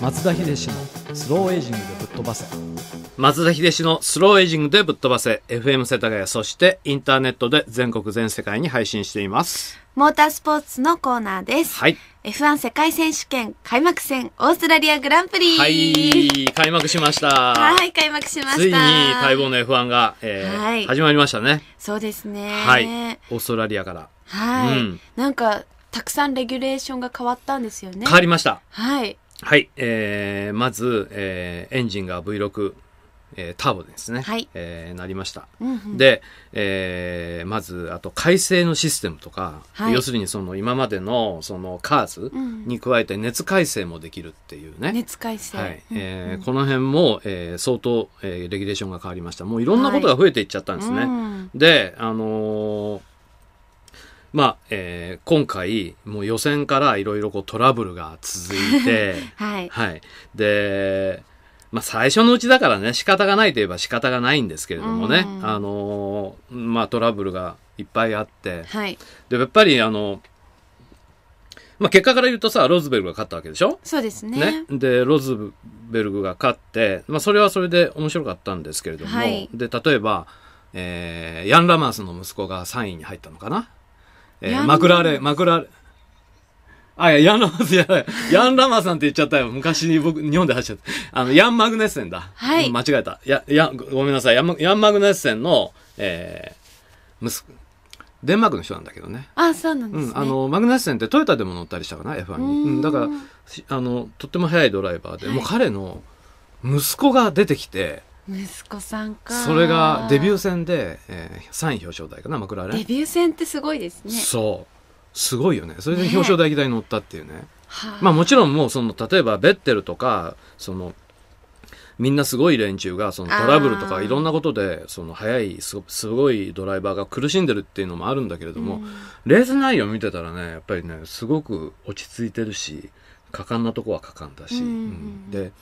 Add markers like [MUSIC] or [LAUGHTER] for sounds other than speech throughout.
松田秀氏のスローエイジングでぶっ飛ばせ松田秀氏のスローエイジングでぶっ飛ばせ FM 世田谷そしてインターネットで全国全世界に配信していますモータースポーツのコーナーです、はい、F1 世界選手権開幕戦オーストラリアグランプリはい開幕しましたはい開幕しましたついに待望の F1 が、えー、はい、始まりましたねそうですねはいオーストラリアからはい、うん、なんかたくさんレギュレーションが変わったんですよね変わりましたはいはい、えー、まず、えー、エンジンが V6、えー、ターボですね、はい、えー、なりました、うんうん、で、えー、まずあと改正のシステムとか、はい、要するにその今までのそのカーズに加えて熱改正もできるっていうね、熱改正、はいえーこの辺も、えー、相当、えー、レギュレーションが変わりましたもういろんなことが増えていっちゃったんですね、はいうん、であのーまあ、えー、今回もう予選からいろいろトラブルが続いて、[LAUGHS] はい、はい、で、まあ、最初のうちだからね仕方がないといえば仕方がないんですけれどもね、あのー、まあ、トラブルがいっぱいあって、はい、でやっぱりあの、まあ、結果から言うとさロズベルグが勝ったわけでしょそうですね、ね、でロズベルグが勝って、まあ、それはそれで面白かったんですけれども、はい、で例えば、えー、ヤン・ラマースの息子が3位に入ったのかな。えー、マクラーレン、マクラーレン。あ、いや、ヤンラマス [LAUGHS] やばい。ヤンラマさんって言っちゃったよ。昔に僕、日本で走っちゃった。あの、ヤンマグネッセンだ。はい。間違えた。や、や、ごめんなさい。ヤンヤンマグネッセンの、えー、息子、デンマークの人なんだけどね。あ、そうなんですね。うん、あの、マグネッセンってトヨタでも乗ったりしたかな、F1 に。うん、だから、あの、とっても速いドライバーで、はい、もう彼の息子が出てきて、息子さんかそれがデビュー戦で、えー、3位表彰台かなマクラーレンデビュー戦ってすごいですねそうすごいよねそれで表彰台議題に乗ったっていうね、ね、まあもちろんもうその例えばベッテルとかそのみんなすごい連中がそのトラブルとかいろんなことでその速いすごいドライバーが苦しんでるっていうのもあるんだけれども、うん、レース内容見てたらねやっぱりねすごく落ち着いてるし果敢なとこは果敢だし、うんうん、で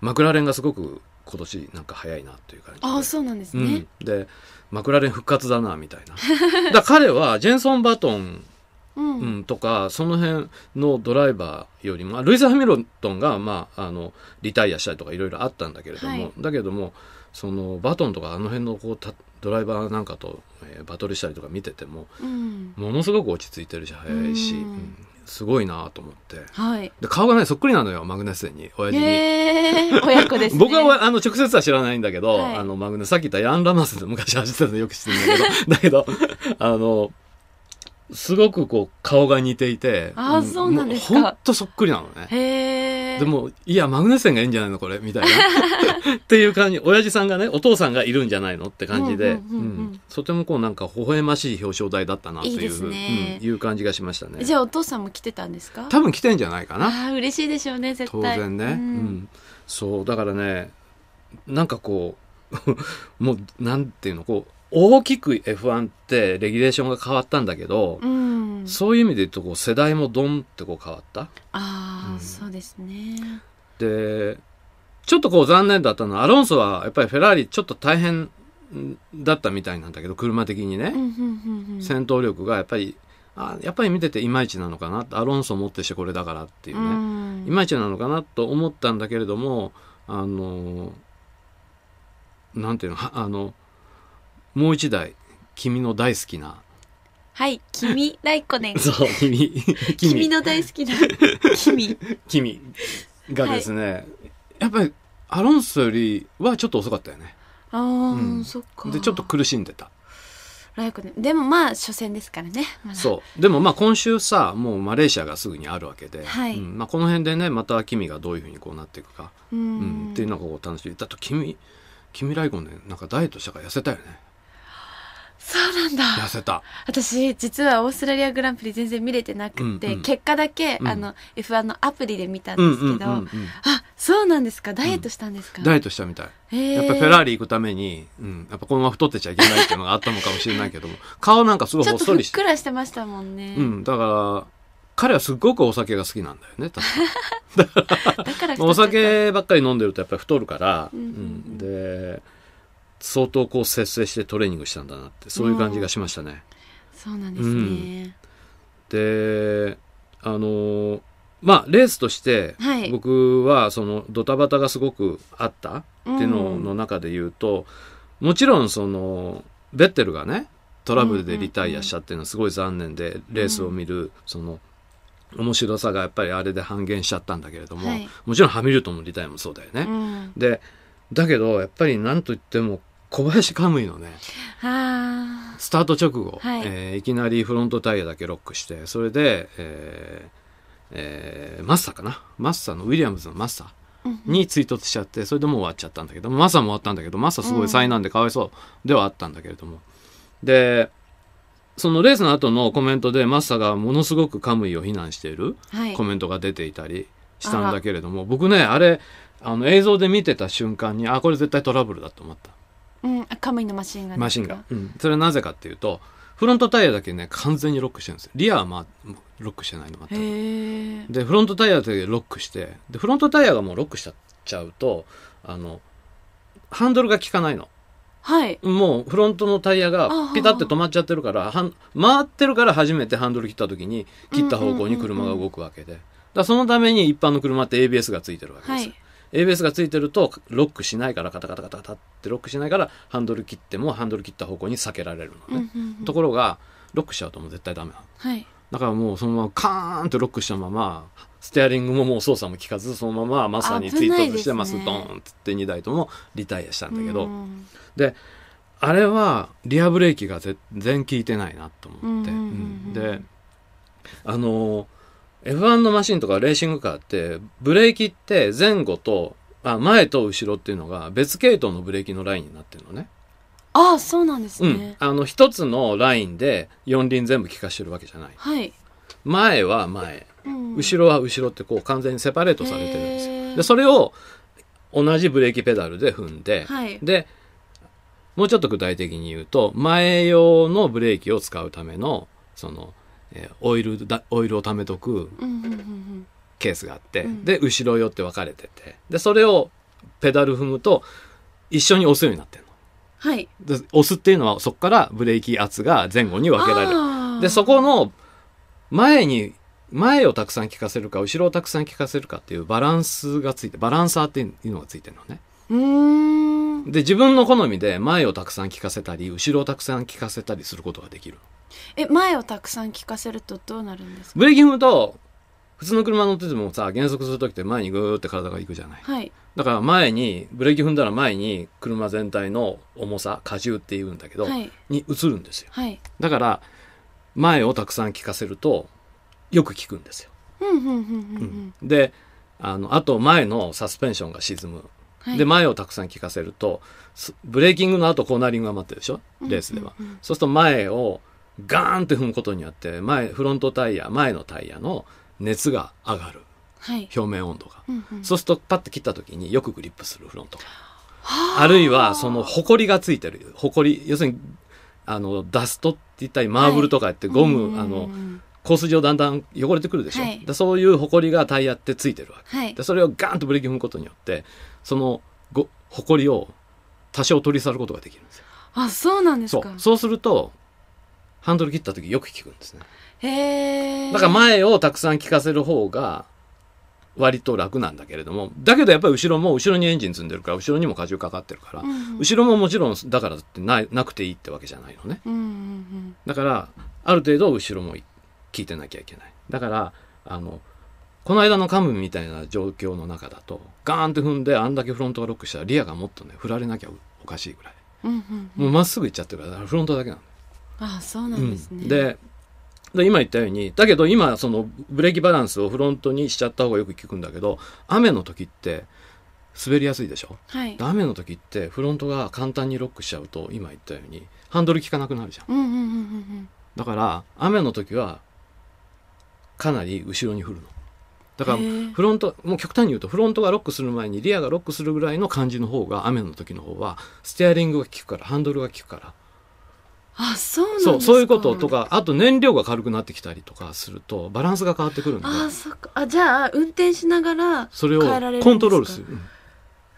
マクラーレンがすごく今年なんか早いなという感じああそうなんですね、うん、でマクラレン復活だなみたいな [LAUGHS] だ彼はジェンソン・バトン、うん、とかその辺のドライバーよりもルイス・ハミルトンが、まあ、あのリタイアしたりとかいろいろあったんだけれども、はい、だけどもそのバトンとかあの辺のこうたドライバーなんかと、えー、バトルしたりとか見てても、うん、ものすごく落ち着いてるし早いし、うんすごいなと思って、はい、で顔がねそっくりなのよマグネスに親父に、えー、親子です、ね、[LAUGHS] 僕はあの直接は知らないんだけど、はい、あのマグネさっき言ったヤン・ラマスで昔走ってたのよく知ってるんだけど [LAUGHS] だけどあのすごくこう顔が似ていてあそうなんですかほんとそっくりなのねへでもいやマグネセンがいいんじゃないのこれみたいな [LAUGHS] っていう感じ親父さんがねお父さんがいるんじゃないのって感じで、うん、とてもこうなんか微笑ましい表彰台だったなっていう、いう感じがしましたねじゃあお父さんも来てたんですか多分来てんじゃないかなあ嬉しいでしょうね絶対当然ね、うん、そうだからねなんかこう [LAUGHS] もうなんていうのこう大きく F1 ってレギュレーションが変わったんだけど、うん、そういう意味で言うとこう世代もドンってこう変わったあ、うん、そうですねでちょっとこう残念だったのはアロンソはやっぱりフェラーリちょっと大変だったみたいなんだけど車的にね、戦闘力がやっぱりあやっぱり見てていまいちなのかなアロンソ持ってしてこれだからっていうねいまいちなのかなと思ったんだけれどもあのなんていうのあのもう一台君の大好きなはい君大子ねそう君 [LAUGHS] 君の大好きな [LAUGHS] 君君がですね、はい、やっぱりアロンソよりはちょっと遅かったよねああ、うん、そっかでちょっと苦しんでたライクね、でもまあ初戦ですからね、ま、そうでもまあ今週さもうマレーシアがすぐにあるわけで、はい、うん、まあ、この辺でねまた君がどういうふうにこうなっていくかうん、っていうのがこ楽しみだと君君ライコネンなんかダイエットしたから痩せたよねそうなんだ痩せた私実はオーストラリアグランプリ全然見れてなくて、うんうん、結果だけ、うん、あの F1 のアプリで見たんですけど、うんうんうんうん、あそうなんですかダイエットしたんですか、うん、ダイエットしたみたい、えー、やっぱフェラーリ行くために、うん、やっぱこのまま太ってちゃいけないっていうのがあったのかもしれないけども [LAUGHS] 顔なんかすごいほっそりしてふっくらしてましたもんね、うん、だから彼はすごくお酒が好きなんだよね確か [LAUGHS] だから [LAUGHS] お酒ばっかり飲んでるとやっぱり太るから、うん、うん、で相当こう節制してトレーニングしたんだなってそういう感じがしましたね。そうなんですね、うん、であのまあレースとして僕はそのドタバタがすごくあったっていうのの中で言うと、うん、もちろんそのベッテルがねトラブルでリタイアしたっていうのはすごい残念で、レースを見るその面白さがやっぱりあれで半減しちゃったんだけれども、はい、もちろんハミルトンのリタイアもそうだよね。うん、でだけどやっぱり何と言っても小林カムイのねスタート直後、はいえー、いきなりフロントタイヤだけロックしてそれで、えーえー、マッサかなマッサのウィリアムズのマッサに追突しちゃってそれでもう終わっちゃったんだけどマッサも終わったんだけどマッサすごい災難でかわいそうではあったんだけれども、うん、でそのレースの後のコメントでマッサがものすごくカムイを非難しているコメントが出ていたりしたんだけれども、はい、僕ねあれあの映像で見てた瞬間にあこれ絶対トラブルだと思った。うん、カムイのマシンが、マシンが、うん、それはなぜかっていうとフロントタイヤだけね完全にロックしてるんですリアは、まあ、ロックしてないの全くでフロントタイヤだけロックしてでフロントタイヤがもうロックしちゃうとあのハンドルが効かないのはい、もうフロントのタイヤがピタって止まっちゃってるからはん回ってるから初めてハンドル切った時に切った方向に車が動くわけで、だそのために一般の車って ABS がついてるわけです、はい ABS がついてるとロックしないからカタカタカタカタってロックしないからハンドル切ってもハンドル切った方向に避けられるのね、うんうんうん、ところがロックしちゃうともう絶対ダメなはい、だからもうそのままカーンとロックしたままステアリングももう操作も効かずそのまままさターに追突してます、ね、ドーンっつって2台ともリタイアしたんだけど、うん、であれはリアブレーキが全然効いてないなと思って、うんうんうん、であの F1 のマシンとかレーシングカーって、ブレーキって前後と、あ、前と後ろっていうのが別系統のブレーキのラインになってるのね。ああ、そうなんですね。うん、あの、一つのラインで四輪全部効かしてるわけじゃない。はい。前は前、うん、後ろは後ろってこう完全にセパレートされてるんですよ。で、それを同じブレーキペダルで踏んで、はい、で、もうちょっと具体的に言うと、前用のブレーキを使うための、その、えー、オイルだオイルを貯めとくケースがあって、うん、で後ろ寄って分かれててでそれをペダル踏むと一緒に押すようになってるの。はい、で押すっていうのはそこからブレーキ圧が前後に分けられる。でそこの前に前をたくさん効かせるか後ろをたくさん効かせるかっていうバランスがついてバランサーっていうのがついてるのね。で自分の好みで前をたくさん聞かせたり後ろをたくさん聞かせたりすることができるえ前をたくさん聞かせるとどうなるんですかブレーキ踏むと普通の車乗っててもさ減速する時って前にグーって体が行くじゃない、はい、だから前にブレーキ踏んだら前に車全体の重さ荷重っていうんだけど、はい、に移るんですよ、はい、だから前をたくさん聞かせるとよく聞くんですよ、であのあと前のサスペンションが沈む、はい、で前をたくさん聞かせるとブレーキングの後コーナリングが待ってるでしょレースでは、そうすると前をガーンって踏むことによって前フロントタイヤ前のタイヤの熱が上がる、はい、表面温度が、うんうん、そうするとパッて切った時によくグリップするフロントがあるいはそのほこりがついてるほこり要するにあのダストって言ったりマーブルとかやってゴム、はい、あのコース上だんだん汚れてくるでしょ、はい、でそういうほこりがタイヤってついてるわけ、はい、でそれをガーンとブレーキ踏むことによってそのごほこりを多少取り去ることができるんですよ。あそうなんですかそうするとハンドル切った時よく聞くんですね。だから前をたくさん聞かせる方が割と楽なんだけれどもだけどやっぱり後ろも後ろにエンジン積んでるから後ろにも荷重かかってるから、うん後ろももちろんだからってななくていいってわけじゃないのね、だからある程度後ろも聞いてなきゃいけないだからあのこの間のカムみたいな状況の中だとガーンって踏んであんだけフロントがロックしたらリアがもっとね振られなきゃおかしいぐらい、もうまっすぐ行っちゃってるからフロントだけなのあそうなんですね、うん、で今言ったようにだけど今そのブレーキバランスをフロントにしちゃった方がよく効くんだけど雨の時って滑りやすいでしょ、はい、雨の時ってフロントが簡単にロックしちゃうと今言ったようにハンドル効かなくなるじゃん,、だから雨の時はかなり後ろに振るのだからフロントもう極端に言うとフロントがロックする前にリアがロックするぐらいの感じの方が雨の時の方はステアリングが効くからハンドルが効くからあそうそうそういうこととかあと燃料が軽くなってきたりとかするとバランスが変わってくるのであそっかあじゃあ運転しながらそれをコントロールする、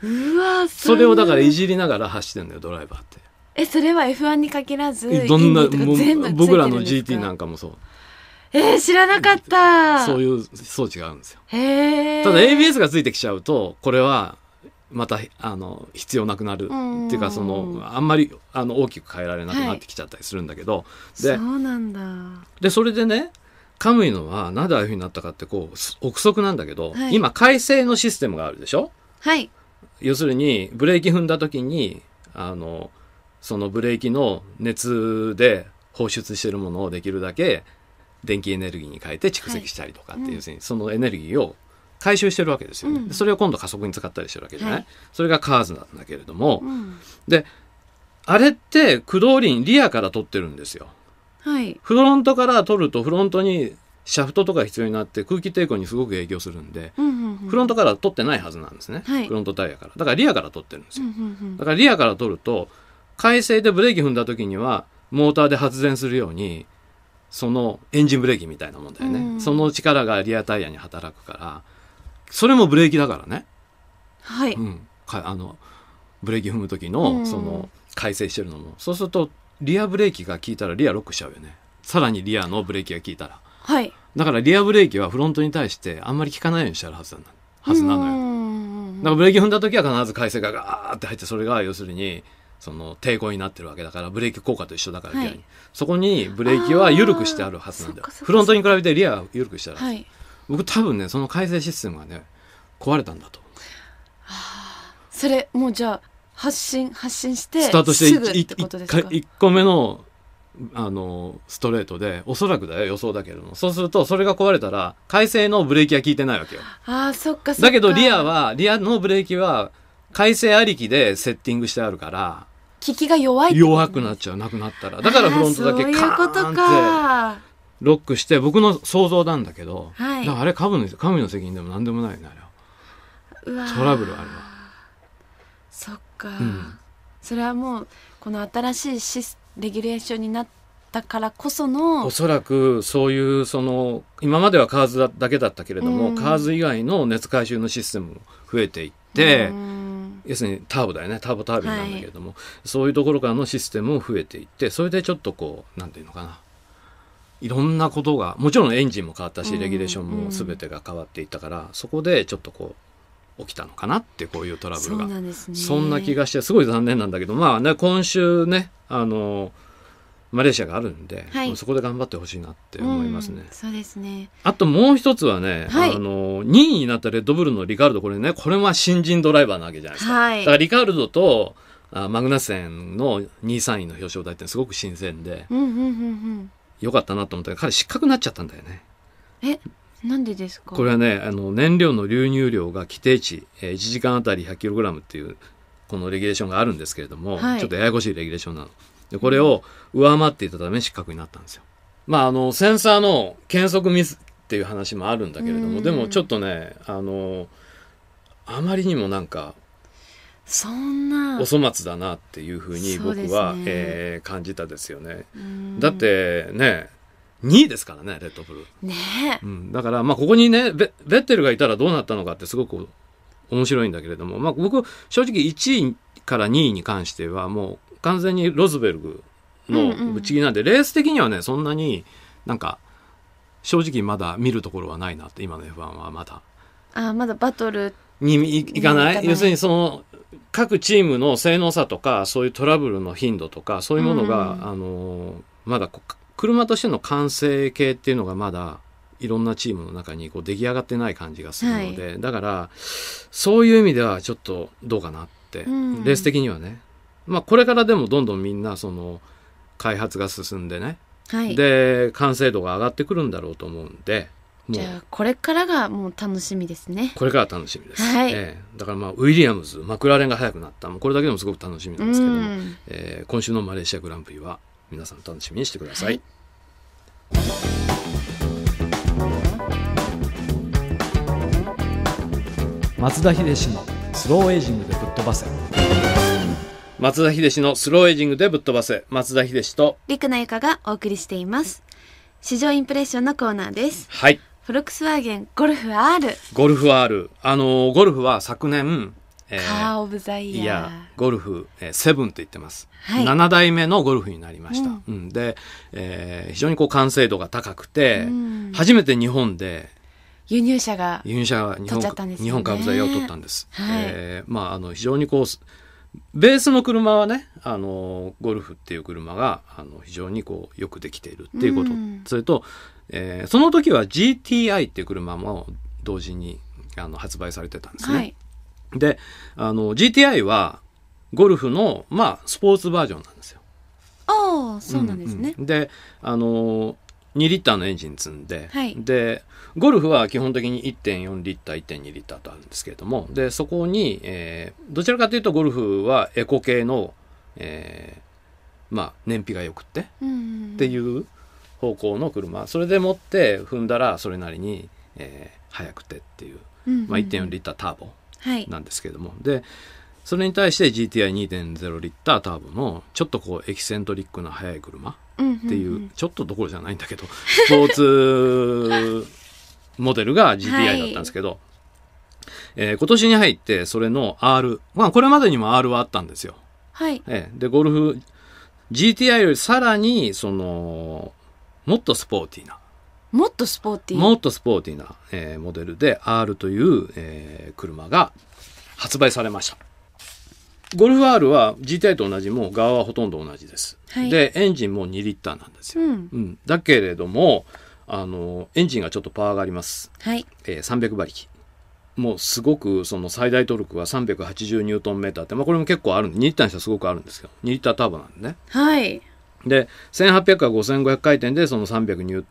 うん、うわそれをだからいじりながら走ってんだよドライバーってえそれは F1 に限らずどんな僕らの GT なんかもそうえー、知らなかったそういう装置があるんですよただ ABS がついてきちゃうとこれはまたあの必要なくなる、っていうかそのあんまりあの大きく変えられなくなってきちゃったりするんだけど、はい、でそうなんだでそれでねカムイのはなぜでああいうふうになったかってこう憶測なんだけど、はい、今改正のシステムがあるでしょはい要するにブレーキ踏んだ時にあのそのブレーキの熱で放出してるものをできるだけ電気エネルギーに変えて蓄積したりとかっていう、はいうん、そのエネルギーを回収してるわけですよね、うん、それを今度加速に使ったりしてるわけじゃない、はい、それがカーズなんだけれども、うん、であれって駆動輪リアから取ってるんですよ、はい、フロントから取るとフロントにシャフトとか必要になって空気抵抗にすごく影響するんで、うんうんうん、フロントから取ってないはずなんですね、はい、フロントタイヤからだからリアから取ってるんですよ、うんうんうん、だからリアから取ると回生でブレーキ踏んだ時にはモーターで発電するようにそのエンジンブレーキみたいなもんだよね、うん、その力がリアタイヤに働くからそれもブレーキだからね、はいうんかあのブレーキ踏む時のその改正してるのも、そうするとリアブレーキが効いたらリアロックしちゃうよねさらにリアのブレーキが効いたらはいだからリアブレーキはフロントに対してあんまり効かないようにしてあるはずなのはずなのよだからブレーキ踏んだ時は必ず改正がガーって入ってそれが要するにその抵抗になってるわけだからブレーキ効果と一緒だから、はい、そこにブレーキは緩くしてあるはずなんだよフロントに比べてリアは緩くしてあるはず、はい、僕多分ねその改正システムがね壊れたんだとあ、それもうじゃあ発信発信してスタートしてか 1, 個目のあのストレートでおそらくだよ予想だけれどもそうするとそれが壊れたら改正のブレーキは効いてないわけよああそっかそっかだけどリアはリアのブレーキは改正ありきでセッティングしてあるから効きが弱いって弱くなっちゃうなくなったらだからフロントだけカーンってロックして僕の想像なんだけど、はい、あれ神の神の責任でも何でもないねあれはトラブルあれはそっか、うん、それはもうこの新しいシスレギュレーションになったからこそのおそらくそういうその今まではカーズだけだったけれども、うん、カーズ以外の熱回収のシステムも増えていって、うん、要するにターボだよねターボタービンなんだけれども、はい、そういうところからのシステムも増えていってそれでちょっとこうなんていうのかないろんなことがもちろんエンジンも変わったしレギュレーションも全てが変わっていったから、うんうん、そこでちょっとこう起きたのかなってこういうトラブルがそん、ね,、んな気がしてすごい残念なんだけどまあね今週ねあのマレーシアがあるんで、はい、そこで頑張ってほしいなって思いますね。うん、そうですねあともう一つはね、はい、あの2位になったレッドブルのリカルドこれねこれは新人ドライバーなわけじゃないですか。はい、だからリカルドとあマグナセンの2位3位の表彰台ってすごく新鮮で、うんうんうんうん、良かったなと思ったけど彼失格になっちゃったんだよね。えなんでですかこれはねあの燃料の流入量が規定値、えー、1時間あたり 100kg っていうこのレギュレーションがあるんですけれども、はい、ちょっとややこしいレギュレーションなのでこれを上回っていたため失格になったんですよ。まあ、あのセンサーの検測ミスっていう話もあるんだけれどもでもちょっとねあのあまりにもなんかそんなお粗末だなっていうふうに僕は、ねえー、感じたですよね。だってね2位ですからねレッドブル。ね、うん、だからまあここにねベッテルがいたらどうなったのかってすごく面白いんだけれども、まあ、僕正直1位から2位に関してはもう完全にロズベルグのぶち切りなんで、うんうん、レース的にはねそんなになんか正直まだ見るところはないなって今の F1 はまだ。あまだバトルに行かない要するにその各チームの性能差とか、そういうトラブルの頻度とか、そういうものが、うん、あの、まだ車としての完成形っていうのがまだ、いろんなチームの中にこう出来上がってない感じがするので、はい、だから、そういう意味ではちょっとどうかなって、うん、レース的にはね。まあ、これからでもどんどんみんな、その、開発が進んでね、はい、で、完成度が上がってくるんだろうと思うんで、じゃあこれからがもう楽しみですね。これから楽しみです。はい、えー、だからまあウィリアムズ、マクラーレンが早くなった、これだけでもすごく楽しみなんですけども、えー、今週のマレーシアグランプリは皆さん楽しみにしてください。はい、松田秀氏のスローエイジングでぶっ飛ばせ。松田秀氏のスローエイジングでぶっ飛ばせ松田秀氏と陸野由香がお送りしています。市場インプレッションのコーナーです。はい。フォルクスワーゲンゴルフ R ゴルフ R あのゴルフは昨年、えー、カー・オブ・ザ・イヤーゴルフ、えー、セブンと言ってます、はい、7代目のゴルフになりました、うん、うん、で、えー、非常にこう完成度が高くて、うん、初めて日本で輸入車が輸入車が日本取っ、ね、日本株材を取ったんです、はい、えー、まああの非常にこうベースの車はねあのゴルフっていう車があの非常にこうよくできているっていうこと、うん、それと、えー、その時は GTI っていう車も同時にあの発売されてたんですね。はい、であの GTI はゴルフの、まあ、スポーツバージョンなんですよ。ああそうなんですね。うんうん、であの2リッターのエンジン積んで、はい、でゴルフは基本的に1.4リッター1.2リッターとあるんですけれどもでそこに、えー、どちらかというとゴルフはエコ系の、えー、まあ、燃費がよくって、うんうん、っていう方向の車それでもって踏んだらそれなりに、えー、速くてっていう、うんまあ、1.4リッターターボなんですけども、はい、でそれに対して GTI2.0 リッターターボのちょっとこうエキセントリックな速い車っていううんうんうん、ちょっとどころじゃないんだけどスポーツモデルが GTI だったんですけど、はい、えー、今年に入ってそれの R、まあ、これまでにも R はあったんですよ。はいえー、でゴルフ GTI よりさらにそのもっとスポーティーなもっとスポーティーもっとスポーティーな、えー、モデルで R という、えー、車が発売されましたゴルフ R は GTI と同じもう側はほとんど同じです、はい、でエンジンも2リッターなんですよ、うん、うん、だけれどもあのエンジンがちょっとパワーがあります、はいえー、300馬力もうすごくその最大トルクは380ニュートンメーターって、まあ、これも結構ある2リッターにしたはすごくあるんですけど2リッターターボなんでねはいで、1800から5500回転でその380ニュ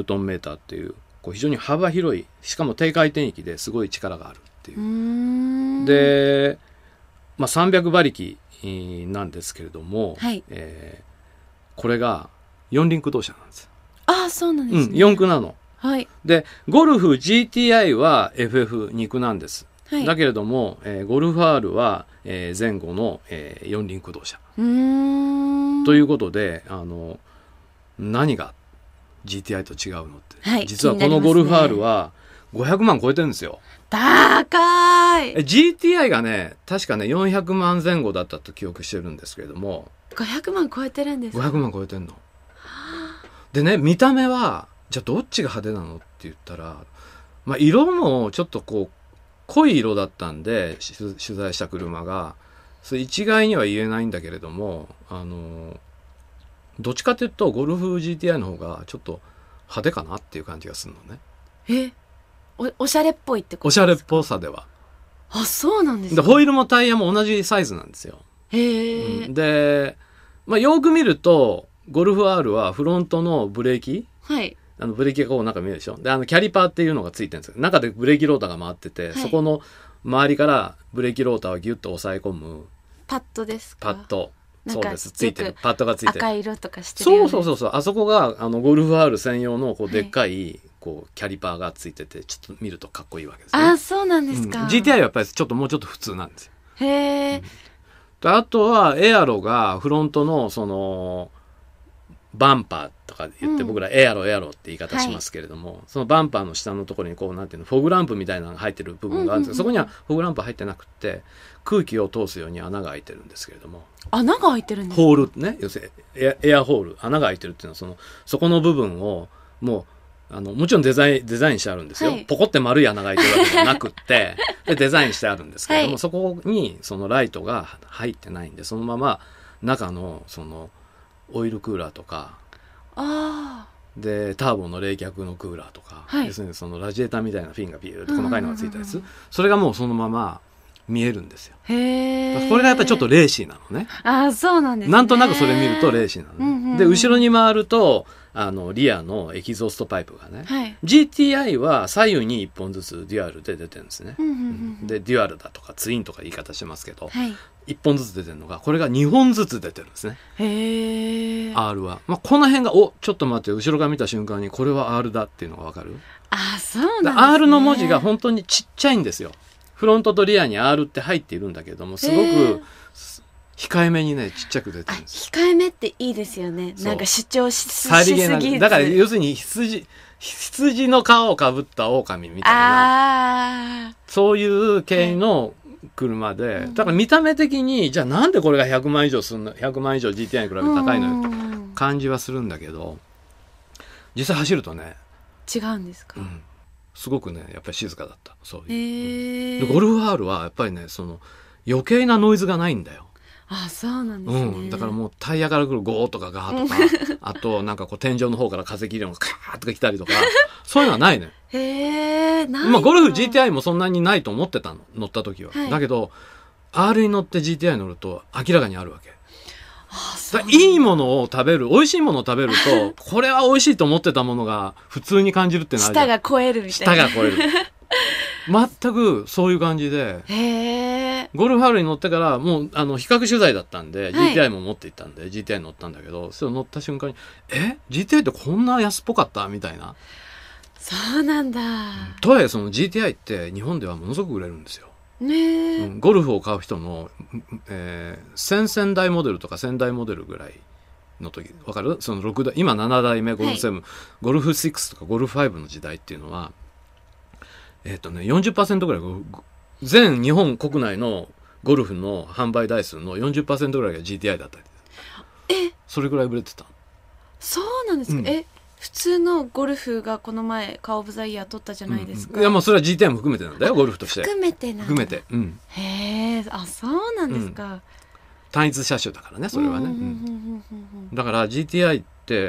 ートンメーターっていう、こう非常に幅広い、しかも低回転域ですごい力があるっていう。うで、まあ、300馬力なんですけれども、はい、えー、これが4輪駆動車なんです。ああ、そうなんですね。うん、4駆なの。はい。で、ゴルフ GTI は FF2 なんです。はい、だけれども、えー、ゴルフ R は、えー、前後の、えー、四輪駆動車ということであの何が GTI と違うのって、はい、実はこのゴルフ R は500万超えてるんですよ。高い !GTI がね、確かね、400万前後だったと記憶してるんですけれども。500万超えてるんですか ?500 万超えてんの。でね、見た目は、じゃあどっちが派手なのって言ったら、まあ、色もちょっとこう、濃い色だったんで取材した車がそれ一概には言えないんだけれどもあのどっちかというとゴルフ GTI の方がちょっと派手かなっていう感じがするのねえおおしゃれっぽいってことおしゃれっぽさではあそうなんですか、ね、ホイールもタイヤも同じサイズなんですよへえ、うん、で、まあ、よく見るとゴルフ R はフロントのブレーキ、はい、あのブレーキがこうなんか見えるでしょであのキャリパーっていうのがついてるんですけど中でブレーキローターが回ってて、はい、そこの周りからブレーキローターをギュッと押さえ込むパッドですパッドそうですついてるパッドがついてる赤色とかしてる、ね、そうそうそうそうあそこがあのゴルフール専用のこうでっかい、はいこうキャリパーがついててちょっと見るとかっこいいわけです、ね、あそうなんですか、うん、GTI はやっぱりちょっともうちょっと普通なんですよへえ、うん、あとはエアロがフロントのそのバンパーとか言って僕らエアロエアロって言い方しますけれども、はい、そのバンパーの下のところにこうなんていうのフォグランプみたいなのが入ってる部分があるんですけど、うんうんそこにはフォグランプ入ってなくて空気を通すように穴が開いてるんですけれども穴が開いてるんですホールね要するにエアエアホール穴が開いてるっていうのはそのそこの部分をもうあのもちろんデザインデザインしてあるんですよ、はい、ポコって丸い穴が開いてるわけじゃなくって [LAUGHS] でデザインしてあるんですけれども、はい、そこにそのライトが入ってないんでそのまま中のその。オイルクーラーとかああでターボの冷却のクーラーとか、はい、要するにそのラジエーターみたいなフィンがビューと細かいのがついたやつ、うんうんうんそれがもうそのまま見えるんですよ。へこれがやっぱちょっとレーシーなのね。あそうなんです、ね、なんとなくそれ見るとレーシーなのね、ね、うんうん、で後ろに回るとあのリアのエキゾーストパイプがね、はい、GTI は左右に1本ずつデュアルで出てるんですね、うんうんうんうん、でデュアルだとかツインとか言い方してますけど、はい、1本ずつ出てるのがこれが2本ずつ出てるんですね R は、まあ、この辺がおちょっと待って後ろから見た瞬間にこれは R だっていうのが分かるあそうなん、ね、R の文字が本当にちっちゃいんですよフロントとリアに R って入っているんだけどもすごく控えめにねちっちゃく出てるんです控えめっていいですよねなんか主張しすぎだから要するに羊羊の皮をかぶった狼みたいなそういう系の車で、はい、だから見た目的にじゃあなんでこれが100万以上すんの100万以上 GTI に比べて高いのよ感じはするんだけど実際走るとね違うんですか、うん、すごくねやっぱり静かだったそういう、えー、ゴルフ R はやっぱりねその余計なノイズがないんだよあそうなんですね、うん、だからもうタイヤから来るゴーとかガーとかあとなんかこう天井の方から風切れのカーッとか来たりとかそういうのはないねへえまあゴルフ GTI もそんなにないと思ってたの乗った時は、はい、だけど R に乗って GTI 乗ると明らかにあるわけああいいものを食べる美味しいものを食べると [LAUGHS] これは美味しいと思ってたものが普通に感じるってなる舌が超えるみたいな舌が超える全くそういう感じでゴルファールに乗ってからもうあの比較取材だったんで、はい、GTI も持って行ったんで GTI に乗ったんだけどそれ乗った瞬間に「え GTI ってこんな安っぽかった?」みたいな。そうなんだとはいえその GTI って日本ではものすごく売れるんですよ。ね、ゴルフを買う人の、えー、先々代モデルとか先代モデルぐらいの時わかるその6代今7代目ゴルフ7、はい、ゴルフ6とかゴルフ5の時代っていうのはえっ、とね、40%ぐらい、全日本国内のゴルフの販売台数の40%ぐらいが GTI だったりえそれぐらい売れてたそうなんですか、うん、え普通のゴルフがこの前カー・オブ・ザ・イヤー取ったじゃないですか、うん、いやもうそれは GTI も含めてなんだよゴルフとして含めてなん含めて、うん、へえあそうなんですか、うん、単一車種だからねそれはねだから GTI って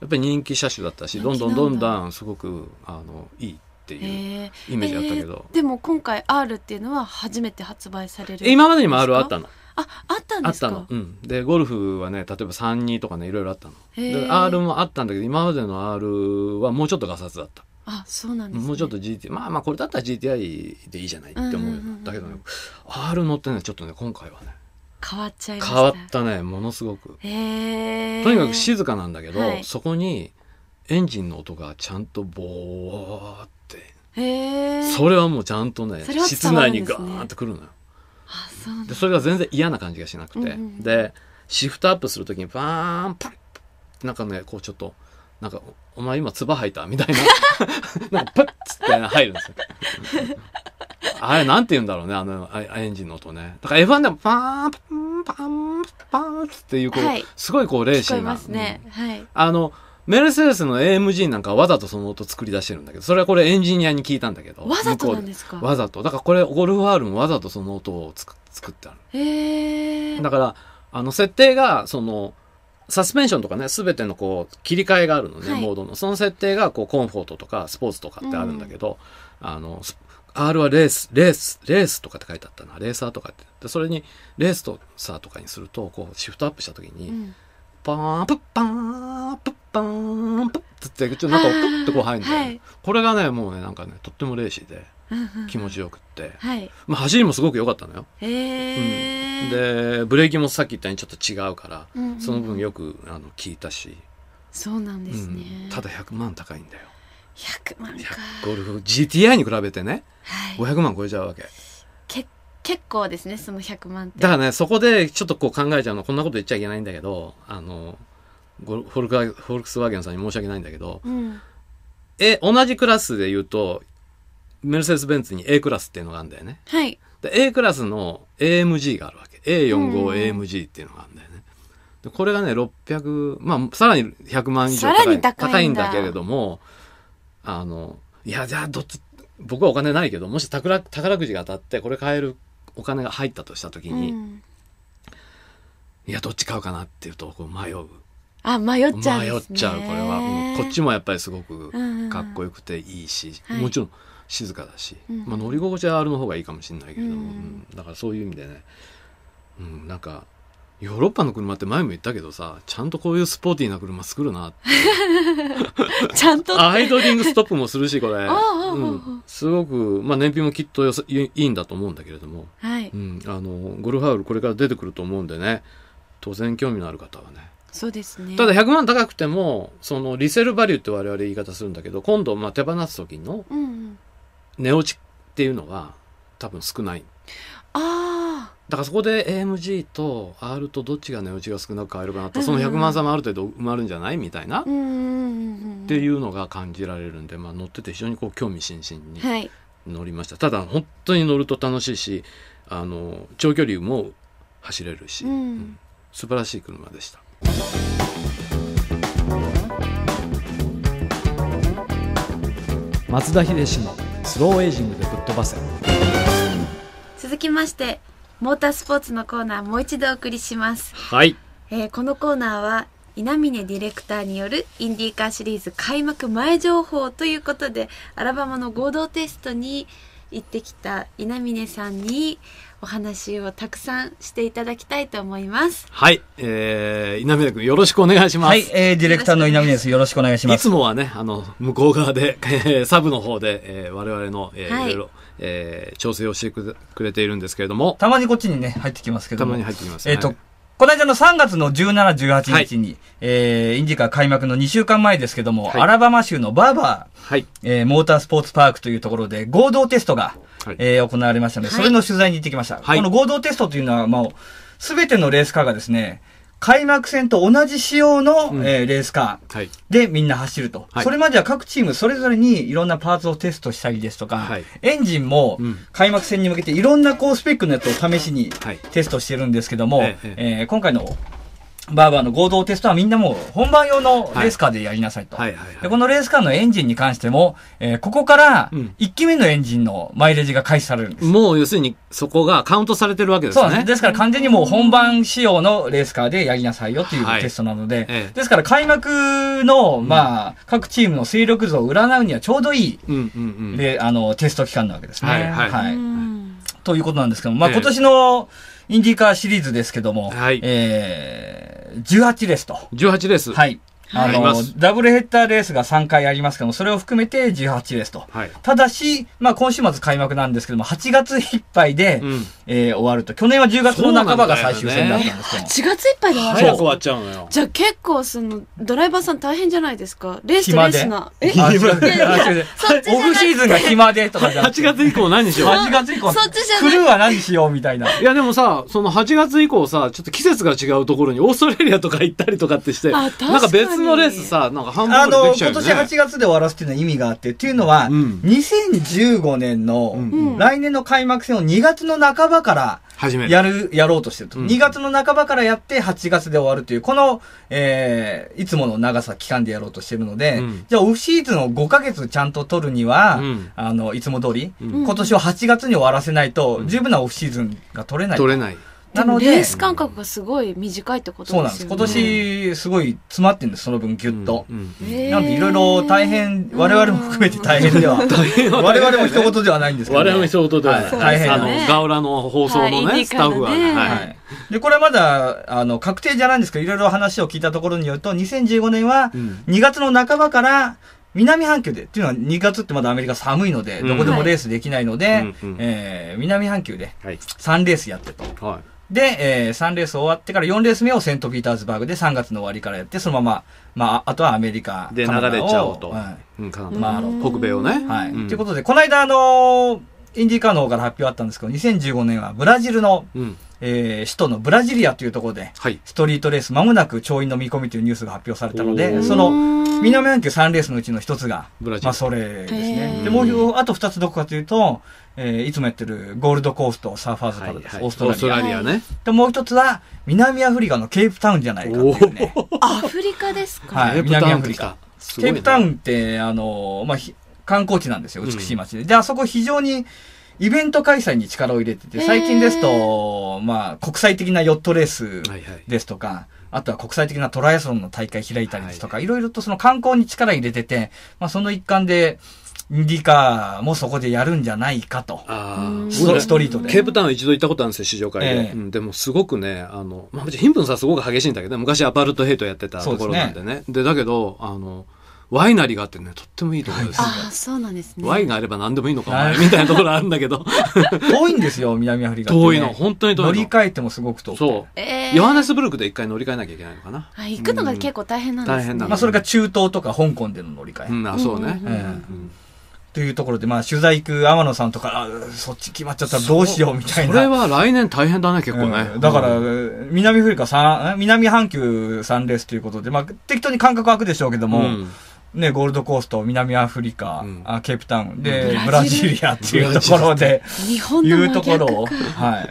やっぱり人気車種だったしどんどんどんどんすごくあのいいっていうイメージだったけど、えーでも今回 R っていうのは初めて発売される今までにも R あったのああったんですかあったの、うん、でゴルフはね例えば32とかねいろいろあったの、えー、R もあったんだけど今までの R はもうちょっとガサツだったあそうなんです、ね、もうちょっと GT まあまあこれだったら GTI でいいじゃないって思う,、んだけどね R 乗ってねちょっとね今回はね変わっちゃいまし変わったねものすごく、えとにかく静かなんだけど、はい、そこにエンジンの音がちゃんとボーっそれはもうちゃんとね、ね、室内にガーンとくるのよでそれが全然嫌な感じがしなくて、うんうん、でシフトアップする時にバーンパッなんかねこうちょっとなんか「お前今唾吐いた」みたいな [LAUGHS] なんかプッつって入るんですよあれなんて言うんだろうねあのエンジンの音ねだから F1 でもパーンパンパンパンっていうこう、はい、すごいこうレーシーな、ねうんはい、あのメルセデスの AMG なんかわざとその音作り出してるんだけど、それはこれエンジニアに聞いたんだけど。わざとなんですかわざと。だからこれゴルフ R もわざとその音をつく作ってある。へだから、あの設定が、その、サスペンションとかね、すべてのこう、切り替えがあるのね、はい、モードの。その設定がこう、コンフォートとかスポーツとかってあるんだけど、うん、あの、R はレース、レース、レースとかって書いてあったな、レーサーとかって。でそれに、レースとさーとかにすると、こう、シフトアップした時に、うん、パーン、プッパーン、プッパーンプッつってちょっとなんかプッとこう入るんで、はい、これがねもうねなんかねとってもレーシーで気持ちよくって、はい、まあ、走りもすごく良かったのよ、うん、でブレーキもさっき言ったようにちょっと違うから、うんうん、その分よくあの効いたしそうなんですね、うん、ただ100万高いんだよ100万かゴルフ GTI に比べてね、はい、500万超えちゃうわけ結結構ですねその100万ってだからねそこでちょっとこう考えちゃうのこんなこと言っちゃいけないんだけどあのフォルクフォルクスワーゲンさんに申し訳ないんだけど、うん、え同じクラスで言うとメルセデス・ベンツに A クラスっていうのがあるんだよね。はい、で A クラスの AMG があるわけ A45AMG っていうのがあるんだよね。でこれがね600まあさらに100万以上高い高いんだけれどもあのいやじゃあどっち僕はお金ないけどもし宝宝くじが当たってこれ買えるお金が入ったとした時に、うん、いやどっち買うかなっていうとこう迷う。あ迷っちゃう、ね、迷っちゃうこれは、うこっちもやっぱりすごくかっこよくていいし、うんもちろん静かだし、まあ、乗り心地は R の方がいいかもしれないけども、うん、だからそういう意味でね、うん、なんかヨーロッパの車って前も言ったけどさちゃんとこういうスポーティーな車作るなって [LAUGHS] ちゃんとアイドリングストップもするしこれ、[LAUGHS] うん、すごく、まあ、燃費もきっとよいいんだと思うんだけれども、はいうん、あのゴルフハウルこれから出てくると思うんでね当然興味のある方はねそうですね。ただ100万高くても、そのリセルバリューって我々言い方するんだけど、今度まあ手放す時の値落ちっていうのが多分少ない。ああ。だからそこで AMG と R とどっちが値落ちが少なく買えるかなと、その100万差もある程度埋まるんじゃないみたいな、っていうのが感じられるんで、まあ、乗ってて非常にこう興味津々に乗りました、はい、ただ本当に乗ると楽しいしあの長距離も走れるし、うん、素晴らしい車でした。松田秀氏のスローエイジングでぶっ飛ばせ続きましてモータースポーツのコーナーもう一度お送りしますはい、えー、このコーナーは稲峰ディレクターによるインディーカーシリーズ開幕前情報ということでアラバマの合同テストに行ってきた稲峰さんにお話をたくさんしていただきたいと思います。はい、えー、稲峰君よろしくお願いします。はい、えー、ディレクターの稲峰です。よろしくお願いします。いつもはね、あの向こう側で、えー、サブの方で、えー、我々の、えーはい、いろいろ、えー、調整をしてくれているんですけれども、たまにこっちにね入ってきますけどたまに入ってきます。えっ、ー、と。はいこの間の3月の17、18日に、はい、えー、インディカ開幕の2週間前ですけども、はい、アラバマ州のバーバー、はい、えー、モータースポーツパークというところで合同テストが、はい、えー、行われましたので、それの取材に行ってきました。この合同テストというのは、もう、すべてのレースカーがですね、開幕戦と同じ仕様の、うん、えー、レースカーでみんな走ると、はい、それまでは各チームそれぞれにいろんなパーツをテストしたりですとか、はい、エンジンも開幕戦に向けていろんなこうスペックのやつを試しにテストしてるんですけども、はい、えー、えー、今回のバーバーの合同テストはみんなもう本番用のレースカーでやりなさいと。でこのレースカーのエンジンに関しても、えー、ここから1機目のエンジンのマイレージが開始されるんです。もう要するにそこがカウントされてるわけですね。そうです。ね。ですから完全にもう本番仕様のレースカーでやりなさいよというテストなので、はいええ、ですから開幕の、まあ、各チームの勢力図を占うにはちょうどいい、うんうんうん、であのテスト期間なわけですね。はい、はいはい、ということなんですけども、まあ今年の、えインディカーシリーズですけども、はい、えー、18レースと。18レース。はい。あの、ダブルヘッダーレースが3回ありますけども、それを含めて18レースと。はい、ただし、まあ今週末開幕なんですけども、8月いっぱいで、うん、えー、終わると。去年は10月の半ばが最終戦だったんですけども。ね、8月いっぱいで終わる早く終わっちゃうのよ。じゃあ結構その、ドライバーさん大変じゃないですか。レースとレースが。え暇で。オフシーズンが暇でとかじゃ8月以降何しよう ?8 月以降。そっちじゃクルーは何しようみたいな。いやでもさ、その8月以降さ、ちょっと季節が違うところにオーストラリアとか行ったりとかってして、なんか別のレースさ、なんか半分でできちゃうよね。あの、今年8月で終わらすっていうのは意味があって、っていうのは、うん、2015年の、来年の開幕戦を2月の半ばから、やる、やろうとしてると。うん、2月の半ばからやって8月で終わるという、この、えー、いつもの長さ、期間でやろうとしてるので、うん、じゃあオフシーズンを5ヶ月ちゃんと取るには、うん、あの、いつも通り、今年を8月に終わらせないと、十分なオフシーズンが取れない。取れない。なので。レース間隔がすごい短いってことですね。そうなんです。今年、すごい詰まってるんです、その分ギュッと。うんうん、なので、いろいろ大変、我々も含めて大変では、我々も一言ではないんですけど、ね。我々も一言ではない。大変。あの、ガオラの放送のね、スタッフは。はい。で、これまだ、あの、確定じゃないんですけど、いろいろ話を聞いたところによると、2015年は、2月の半ばから、南半球で、っていうのは2月ってまだアメリカ寒いので、どこでもレースできないので、え南半球で3レースやってと。はいで、えー、3レース終わってから4レース目をセントピーターズバーグで3月の終わりからやって、そのまま、まあ、あとはアメリカ、で流れちゃおうと。はい、うん、まあ、北米をね。はい。と、いうことで、この間、あのーインディーカーの方から発表あったんですけど、2015年はブラジルの、うん、えー、首都のブラジリアというところで、はい、ストリートレース、まもなく調印の見込みというニュースが発表されたので、その、南半球3レースのうちの一つが、まあ、それですね。で、もう、あと2つどこかというと、えー、いつもやってるゴールドコースト、サーファーズパラです、はいはい、オーストラリア。ストラリアね。で、もう一つは、南アフリカのケープタウンじゃないかっていうね。アフリカですか、はい、南アフリカ。ケープタウンって、あの、まあ、観光地なんですよ、美しい街で。うん、で、あそこ非常に、イベント開催に力を入れてて、最近ですと、まあ、国際的なヨットレースですとか、はいはい、あとは国際的なトライアスロンの大会開いたりですとか、はい、いろいろとその観光に力入れてて、まあ、その一環で、インディカーもそこでやるんじゃないかと。ストリートで。ケープタウン一度行ったことあるんですよ、試乗会で。えーうん、でもすごくね、あの、まあ、貧富の差すごく激しいんだけど、昔アパルトヘイトやってたところなんでね。で、ね、だけど、あの、ワイナリーがあってねとってもいいところです、あそうなんですねワインがあれば何でもいいのかも、みたいなところあるんだけど [LAUGHS] 遠いんですよ南アフリカってね、遠いの本当に遠いの乗り換えてもすごく遠くてそう、えーヨハネスブルクで一回乗り換えなきゃいけないのかなあ行くのが結構大変なんですね、うん大変なまあ、それが中東とか香港での乗り換え、うんあそうね、うんというところで、まあ、取材行く天野さんとか、あそっち決まっちゃったらどうしようみたいな。それは来年大変だね結構ね、うんだから、南アフリカ南半球3レースということで、まあ、適当に間隔空くでしょうけども、うんね、ゴールドコースト、南アフリカ、うん、ケープタウン、で、ブラジリアっていうところで、いうところを、はい。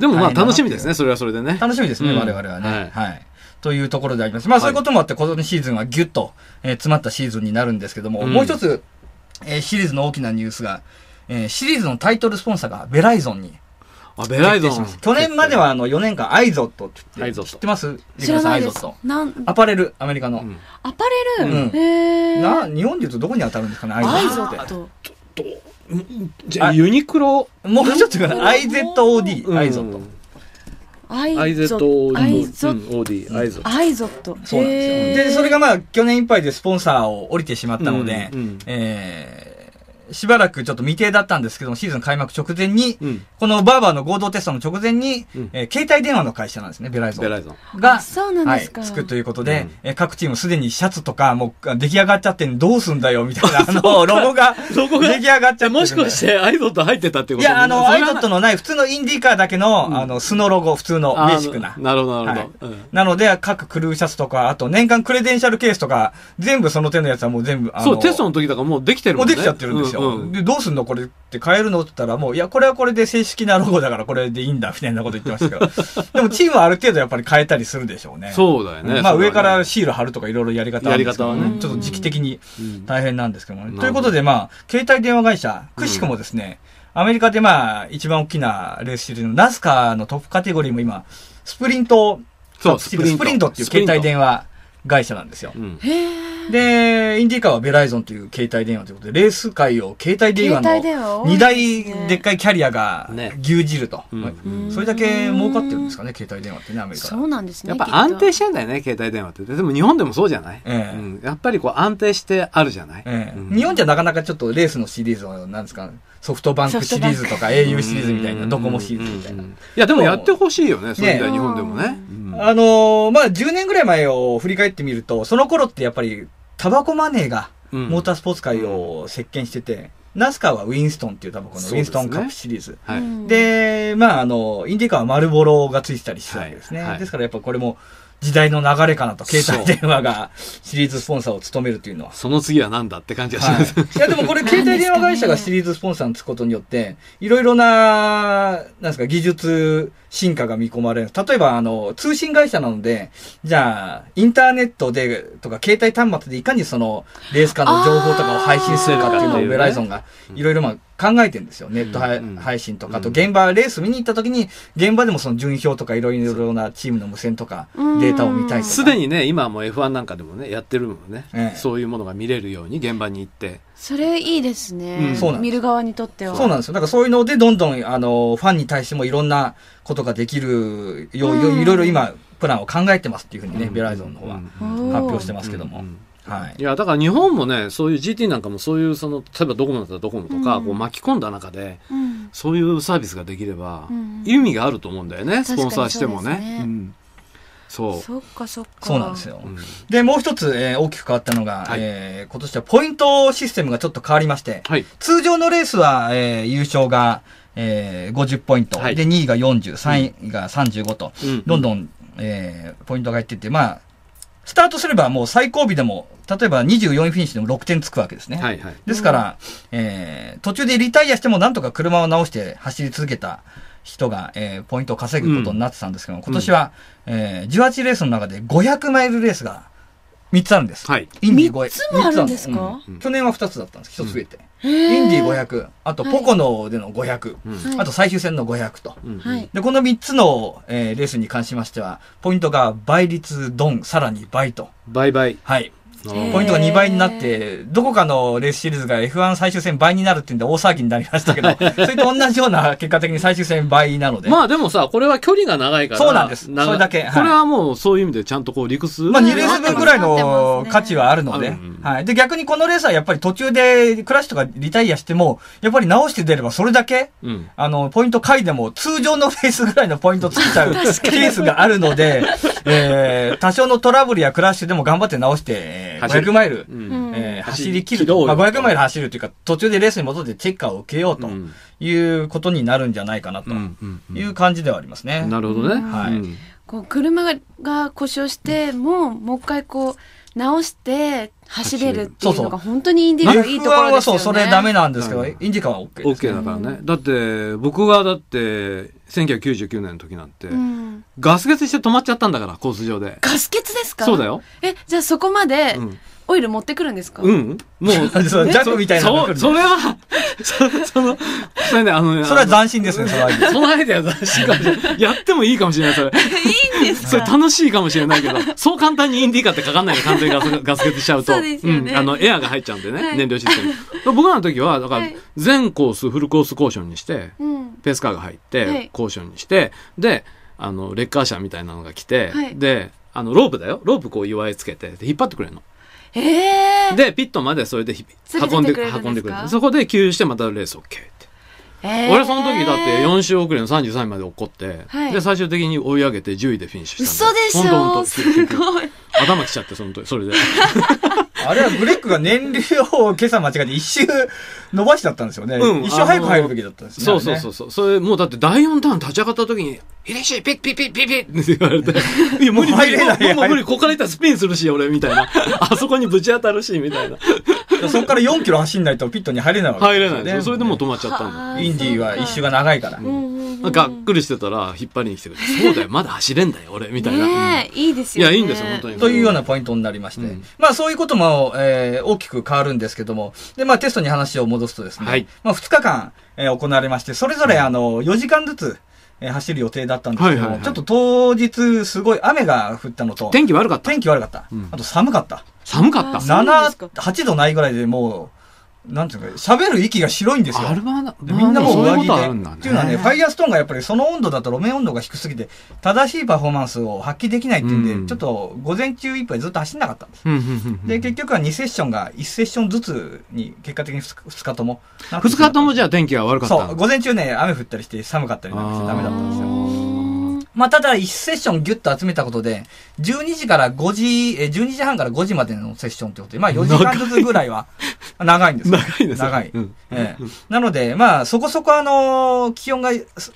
でもまあ楽しみですね、それはそれでね。楽しみですね、うん、我々はね。はい、はいというところであります。まあそういうこともあって、今年シーズンはギュッと、えー、詰まったシーズンになるんですけども、うん、もう一つ、えー、シリーズの大きなニュースが、えー、シリーズのタイトルスポンサーがベライゾンに、あ、ベライゾン。去年まではあの4年間アイゾットって言って、知ってます知らないです。アパレル、アメリカの。アパレル、うん、な日本で言うとどこに当たるんですかね、アイゾットって。じゃあユニクロもうちょっと IZOD アイゾット。アイゼットオー OD、アイゾット。アイゾット。そうなんですよ。で、それがまあ、去年いっぱいでスポンサーを降りてしまったので、えしばらくちょっと未定だったんですけども、シーズン開幕直前に、うん、このバーバーの合同テストの直前に、うん、えー、携帯電話の会社なんですね、ベライゾン。ベライゾン。が、そうなんですか。はい、つくということで、うん、えー、各チームすでにシャツとか、もう出来上がっちゃってどうすんだよ、みたいな、あの、ロゴが、出来上がっちゃって。もしかして、アイドット入ってたってこといや、あの、アイドットのない、普通のインディーカーだけの、うん、あの、素のロゴ、普通の、ベーシックな。なるほど、なるほど。はい、なので、各クルーシャツとか、あと年間クレデンシャルケースとか、全部その手のやつはもう全部、あのそう、テストの時だからもうできてるもんね。もうできちゃってるんですよ。よ、うん、でどうすんのこれって変えるのって言ったらもういやこれはこれで正式なロゴだからこれでいいんだみたいなこと言ってましたけど [LAUGHS] でもチームはある程度やっぱり変えたりするでしょうねそうだよね、まあ、上からシール貼るとかいろいろやり方あるんですけど、ね、ちょっと時期的に大変なんですけどね、うん、ということでまあ携帯電話会社くしくもですね、アメリカでまあ一番大きなレースシーズのナスカのトップカテゴリーも今スプリントそうスプリントっていう携帯電話会社なんですよ。うん、で、インディカーはベライゾンという携帯電話ということで、レース界を携帯電話の2台でっかいキャリアが牛耳ると、ねうん、それだけ儲かってるんですかね、携帯電話ってね、アメリカそうなんですね。やっぱ安定してんだよね、携帯電話って。でも日本でもそうじゃない、えーうん、やっぱりこう安定してあるじゃない、えー、日本じゃなかなかちょっとレースのシリーズは、なんですか、ソフトバンクシリーズとか au シリーズみたいなドコモシリーズみたいな。いやでもやってほしいよね、そういった日本でもね。あのまあ10年ぐらい前を振り返ってみると、その頃ってやっぱりタバコマネーがモータースポーツ界を席巻してて、ナスカはウィンストンっていうタバコのウィンストンカップシリーズ。で,、まああの、インディカは丸ボロがついてたりしてたんですね。ですからやっぱこれも時代の流れかなと、携帯電話がシリーズスポンサーを務めるというのは。その次は何だって感じがします、はい、いや、でもこれ、[LAUGHS] 携帯電話会社がシリーズスポンサーにつくことによって、いろいろな、なんですか、技術進化が見込まれる。例えば、あの、通信会社なので、じゃあ、インターネットで、とか、携帯端末でいかにその、レース間の情報とかを配信するかっていうのを、ベライゾンが、いろいろまあ、考えてんですよ。ネット、配信とかと、現場、レース見に行った時に、現場でもその順位表とかいろいろなチームの無線とか、データを見たいすでにね、今も F1 なんかでもね、やってるもんね、ええ、そういうものが見れるように現場に行って。それいいですね。うん、見る側にとっては。そうなんですよ。なんかそういうので、どんどん、あの、ファンに対してもいろんなことができるよう、いろいろ今、プランを考えてますっていうふうにね、うん、ベライゾンの方は発表してますけども。うんうんはい、いやだから日本もねそういう GT なんかもそういうその例えばドコモだったらドコモとか、うん、こう巻き込んだ中で、うん、そういうサービスができれば、うん、意味があると思うんだよね、スポンサーしてもね。そうそっかそっかそうなんですよ、うん、でもう一つ、えー、大きく変わったのが、はい、えー、今年はポイントシステムがちょっと変わりまして、はい、通常のレースは、えー、優勝が、えー、50ポイント、はい、で2位が403位が35と、うん、どんどん、えー、ポイントが入っていってまあスタートすればもう最後尾でも、例えば24位フィニッシュでも6点つくわけですね。はいはい、ですから、えー、途中でリタイアしてもなんとか車を直して走り続けた人が、えー、ポイントを稼ぐことになってたんですけども、今年は、えー、18レースの中で500マイルレースが3つあるんです。はい、インディ5つもあるんですか、うん、去年は2つだったんです。1つ増えて。うんインディ500、あとポコのでの500、はい、あと最終戦の500と、はい、でこの3つの、えー、レースに関しましてはポイントが倍率ドンさらに倍と倍倍はいポイントが2倍になって、どこかのレースシリーズが F1 最終戦倍になるっていうんで大騒ぎになりましたけど、[LAUGHS] それと同じような結果的に最終戦倍なので。まあでもさ、これは距離が長いから。そうなんです。それだけ。これはもうそういう意味でちゃんとこう理屈。まあ2レース分ぐらいの価値はあるので。はい。で、逆にこのレースはやっぱり途中でクラッシュとかリタイアしても、やっぱり直して出ればそれだけ、うん、あの、ポイント回でも通常のレースぐらいのポイントついちゃう [LAUGHS] ケースがあるので、えー、多少のトラブルやクラッシュでも頑張って直して、えー、500マイル、うん、えー、走り切ると、まあ、500マイル走るというか、途中でレースに戻ってチェッカーを受けようということになるんじゃないかなという感じではありますね。なるほどね。はい。こう車が故障して、もう、もう一回こう、直して走れるっていうのが本当にインディカいいところですよね。そう、それダメなんですけど、インディカは OK です、ね。OK だからね。だって、僕がだって、1999年の時なんて、うん、ガス欠して止まっちゃったんだから、コース上で。ガス欠ですかそうだよ。え、じゃあそこまで、うんオイル持ってくるんですかうんもう [LAUGHS] ジャックみたいなそそれは [LAUGHS] そそのそれねあのねそれは斬新ですねそのアイデアそのアイデア斬新かもしれないやってもいいかもしれないそれいいんですそれ楽しいかもしれないけどそう簡単にインディーカってかかんないで完全にガスガス欠しちゃうとう、ね、うん、あのエアが入っちゃうんでね、はい、燃料システム [LAUGHS] 僕らの時はだから全コースフルコースコーションにして、うん、ペースカーが入って、はい、コーションにしてであのレッカー車みたいなのが来て、はい、であのロープだよロープこう祝いつけて引っ張ってくれるのでピットまでそれで運んで運んでくれるそこで給油してまたレース OK って、えー、俺その時だって4周遅れの33位まで落っこって、はい、で最終的に追い上げて10位でフィニッシュした嘘でしょすごい頭きちゃってその時それで [LAUGHS] あれはブレックが年齢を今朝間違えて一周伸ばしだったんですよね。うん、一周早く入るべきだったんですね。そうそうそうそう。それもうだって第4ターン立ち上がった時に、らっしいピッピッピッピッピッって言われて、[LAUGHS] いや無理無理、もうもう無理、ここから行ったらスピンするし、俺みたいな。あそこにぶち当たるし、みたいな。そこから4キロ走んないとピットに入れないわけ、ね、入れないそれでもう止まっちゃったんだ。インディーは一周が長いから。うんがっくりしてたら引っ張りに来てくれて「[LAUGHS] そうだよまだ走れんだよ俺」みたいな、ね、いいですよ、ね、いやいいんですよ本当にというようなポイントになりまして、うん、まあそういうことも、えー、大きく変わるんですけどもでまあテストに話を戻すとですね、はい、まあ、2日間、えー、行われましてそれぞれあの4時間ずつ、え走る予定だったんですけども、はいはいはい、ちょっと当日すごい雨が降ったのと天気悪かった天気悪かった、うん、あと寒かった寒かった7 8度ないぐらいでもうなんていうか、喋る息が白いんですよ。アルバナ、みんなもう上着で。ううね、っていうのはね、ファイヤーストーンがやっぱりその温度だと路面温度が低すぎて、正しいパフォーマンスを発揮できないっていうんで、うん、ちょっと午前中いっぱいずっと走んなかったんです。で、結局は2セッションが1セッションずつに、結果的に 2, 2日とも。2日ともじゃあ天気が悪かったそう、午前中ね、雨降ったりして寒かったりなんかしてダメだったんですよ。まあ、ただ1セッションギュッと集めたことで、12時から5時、え12時半から5時までのセッションということで、まあ、4時間ずつぐらいは長いんです長いです長い。うん、えなので、まあ、そこそこあの気温が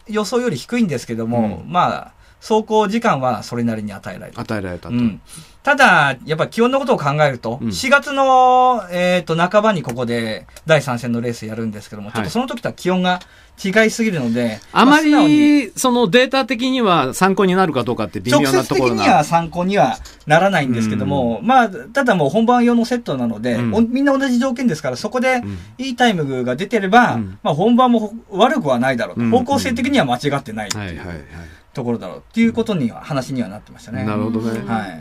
予想より低いんですけども、うん、まあ、走行時間はそれなりに与えられた。与えられたと。うん、ただ、やっぱ気温のことを考えると、うん、4月の、えっ、ー、と、半ばにここで第3戦のレースやるんですけども、はい、ちょっとその時とは気温が違いすぎるので、あまり、そのデータ的には参考になるかどうかって微妙なところ直接的には参考にはならないんですけども、うん、まあ、ただもう本番用のセットなので、うん、みんな同じ条件ですから、そこでいいタイムが出てれば、うん、まあ本番も悪くはないだろうと、方向性的には間違ってないい、はいはいはいところだろうっていうことには話にはなってましたね。なるほどね。はい。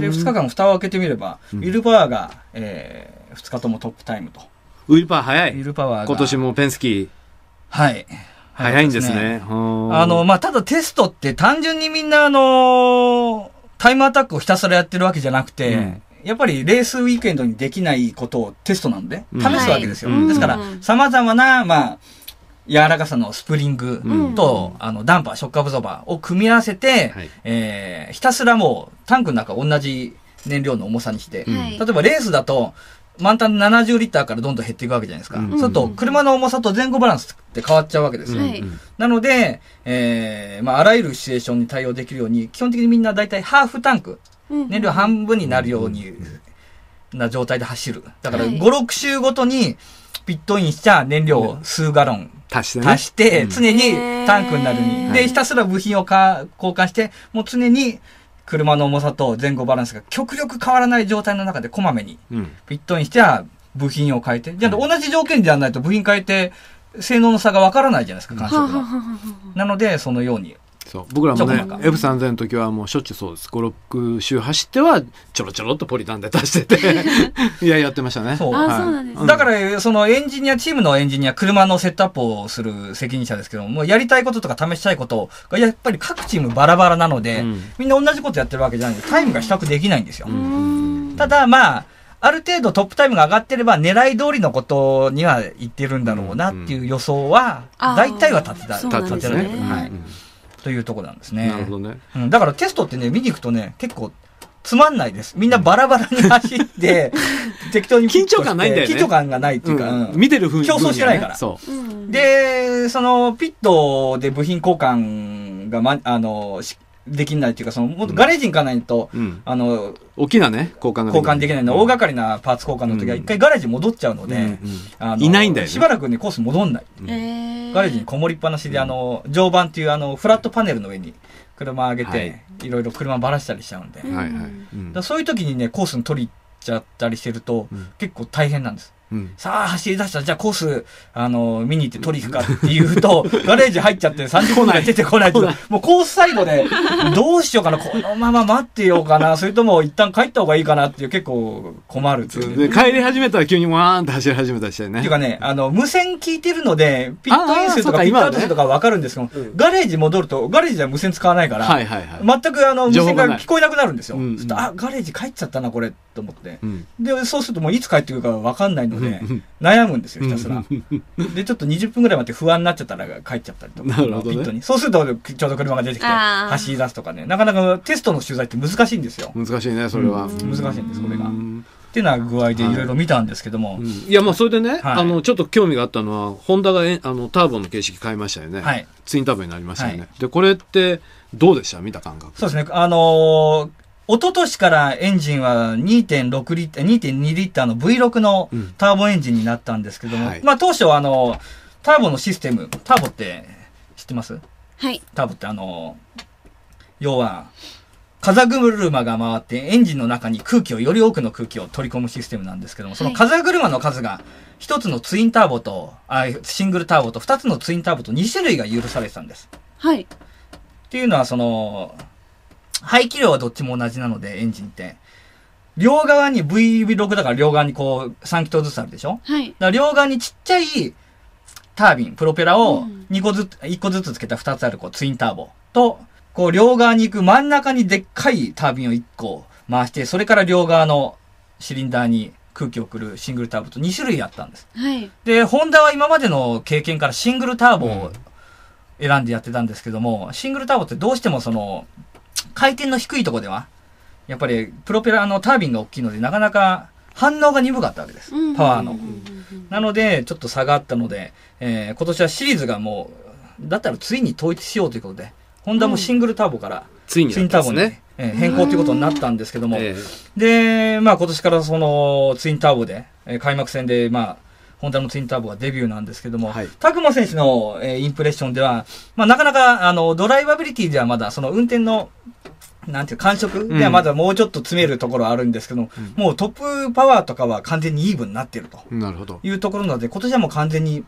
で、2日間蓋を開けてみれば、ウィルパワーが、えー、2日ともトップタイムと。ウィルパワー早い。ウィルパワー今年もペンスキー。はい。早いんですね。あの、まあ、ただテストって単純にみんなあのタイムアタックをひたすらやってるわけじゃなくて、やっぱりレースウィークエンドにできないことをテストなんで、試すわけですよ。ですから、様々な、まあ、柔らかさのスプリングと、うん、あの、ダンパー、触覚ゾバを組み合わせて、はい、えー、ひたすらもう、タンクの中同じ燃料の重さにして、例えばレースだと、満タン70リッターからどんどん減っていくわけじゃないですか。そうすると、車の重さと前後バランスって変わっちゃうわけですよ。なので、えー、まあ、あらゆるシチュエーションに対応できるように、基本的にみんな大体ハーフタンク、燃料半分になるように、な状態で走る。だから、5、6周ごとに、ピットインしちゃ燃料を数ガロン足してね。足して、常にタンクになるに。で、ひたすら部品をか交換して、もう常に車の重さと前後バランスが極力変わらない状態の中でこまめにピットインしては部品を変えて。じゃあ同じ条件でやらないと部品変えて、性能の差がわからないじゃないですか、感触が。なので、そのようにそう僕らもね F3000 の時はもうしょっちゅうそうです56周走ってはちょろちょろっとポリタンで足してて [LAUGHS] いややってましたねそう、はい、あそうなんです、だからそのエンジニアチームのエンジニア車のセットアップをする責任者ですけどもやりたいこととか試したいことがやっぱり各チームバラバラなので、うん、みんな同じことやってるわけじゃないんでタイムが比較できないんですよただまあある程度トップタイムが上がってれば狙い通りのことにはいってるんだろうなっていう予想は大体は立てた、うん、立てられる、ね、はい、うんというところなんですね。なるほどね。うん、だからテストってね、見に行くとね、結構、つまんないです。みんなバラバラに走って、[LAUGHS] 適当に緊張感ないんだよね。緊張感がないっていうか、うんうん、見てる雰囲気、競争してないから。そう。で、その、ピットで部品交換が、ま、あの、できないっていうか、その、もっとガレージに行かないと、うん、あの、大きなね、交換交換できないので、大掛かりなパーツ交換の時は、一回ガレージ戻っちゃうので、うんうん、あのいないんだよ、ね、しばらくね、コース戻んない。うん、ガレージにこもりっぱなしで、あの、常磐っていう、あの、フラットパネルの上に、車上げて、はい、いろいろ車ばらしたりしちゃうんで、はいはい、そういう時にね、コースに取りちゃったりしてると、結構大変なんです。さあ走り出した、じゃあコース、あの見に行って取り行くかっていうと、[LAUGHS] ガレージ入っちゃって30分ぐらい出てこないと、もうコース最後で、どうしようかな、このまま待ってようかな、それとも一旦帰った方がいいかなっていう結構困るっていう、ね、帰り始めたら急にわーんって走り始めたりしてね。っていうかね、あの、無線聞いてるので、ピットイン数とかピットアウト数とかわかるんですけど、ね、ガレージ戻ると、ガレージは無線使わないから、はいはいはい、全くあの、無線が聞こえなくなるんですよ。うんうん、あ、ガレージ帰っちゃったな、これ、と思って、うん、で、そうするともういつ帰ってくるかわかんないんでので、悩むんですよ、ひたすら。で、ちょっと20分ぐらい待って不安になっちゃったら帰っちゃったりとか、ね、ピットに。そうすると、ちょうど車が出てきて、走り出すとかね、なかなかテストの取材って難しいんですよ。難しいね、それは。難しいんです、これが。っていうな具合でいろいろ見たんですけども、はいうん、いやまあそれでね、はい、あのちょっと興味があったのはホンダがあのターボの形式変えましたよね、はい、ツインターボになりましたよね、でこれってどうでした見た感覚そうですねあのー一昨年からエンジンは2.6リッター、2.2リッターの V6 のターボエンジンになったんですけども、うんはい、まあ当初はあの、ターボのシステム、ターボって知ってますはい。ターボってあの、要は、風車が回ってエンジンの中に空気を、より多くの空気を取り込むシステムなんですけども、その風車の数が、一つのツインターボと、あシングルターボと二つのツインターボと二種類が許されてたんです。はい。っていうのはその、排気量はどっちも同じなので、エンジンって。両側に V6 だから両側にこう3気筒ずつあるでしょはい。だから両側にちっちゃいタービン、プロペラを2個ずつ、1個ずつつけた2つあるこうツインターボと、こう両側に行く真ん中にでっかいタービンを1個回して、それから両側のシリンダーに空気を送るシングルターボと2種類あったんです。はい。で、ホンダは今までの経験からシングルターボを選んでやってたんですけども、シングルターボってどうしてもその回転の低いとこでは、やっぱりプロペラのタービンが大きいので、なかなか反応が鈍かったわけです。パワーの。なので、ちょっと差があったので、えー、今年はシリーズがもう、だったらついに統一しようということで、ホンダもシングルターボから、ツインターボに、え変更ということになったんですけども、で、まあ今年からそのツインターボで、開幕戦で、まあ、ホンダのツインターボがデビューなんですけども、はい、拓磨選手の、えー、インプレッションでは、まあ、なかなかあのドライバビリティではまだその運転のなんていう、感触ではまだもうちょっと詰めるところはあるんですけども、うん、もうトップパワーとかは完全にイーブンになっているとなるほどいうところなので、今年はもう完全に、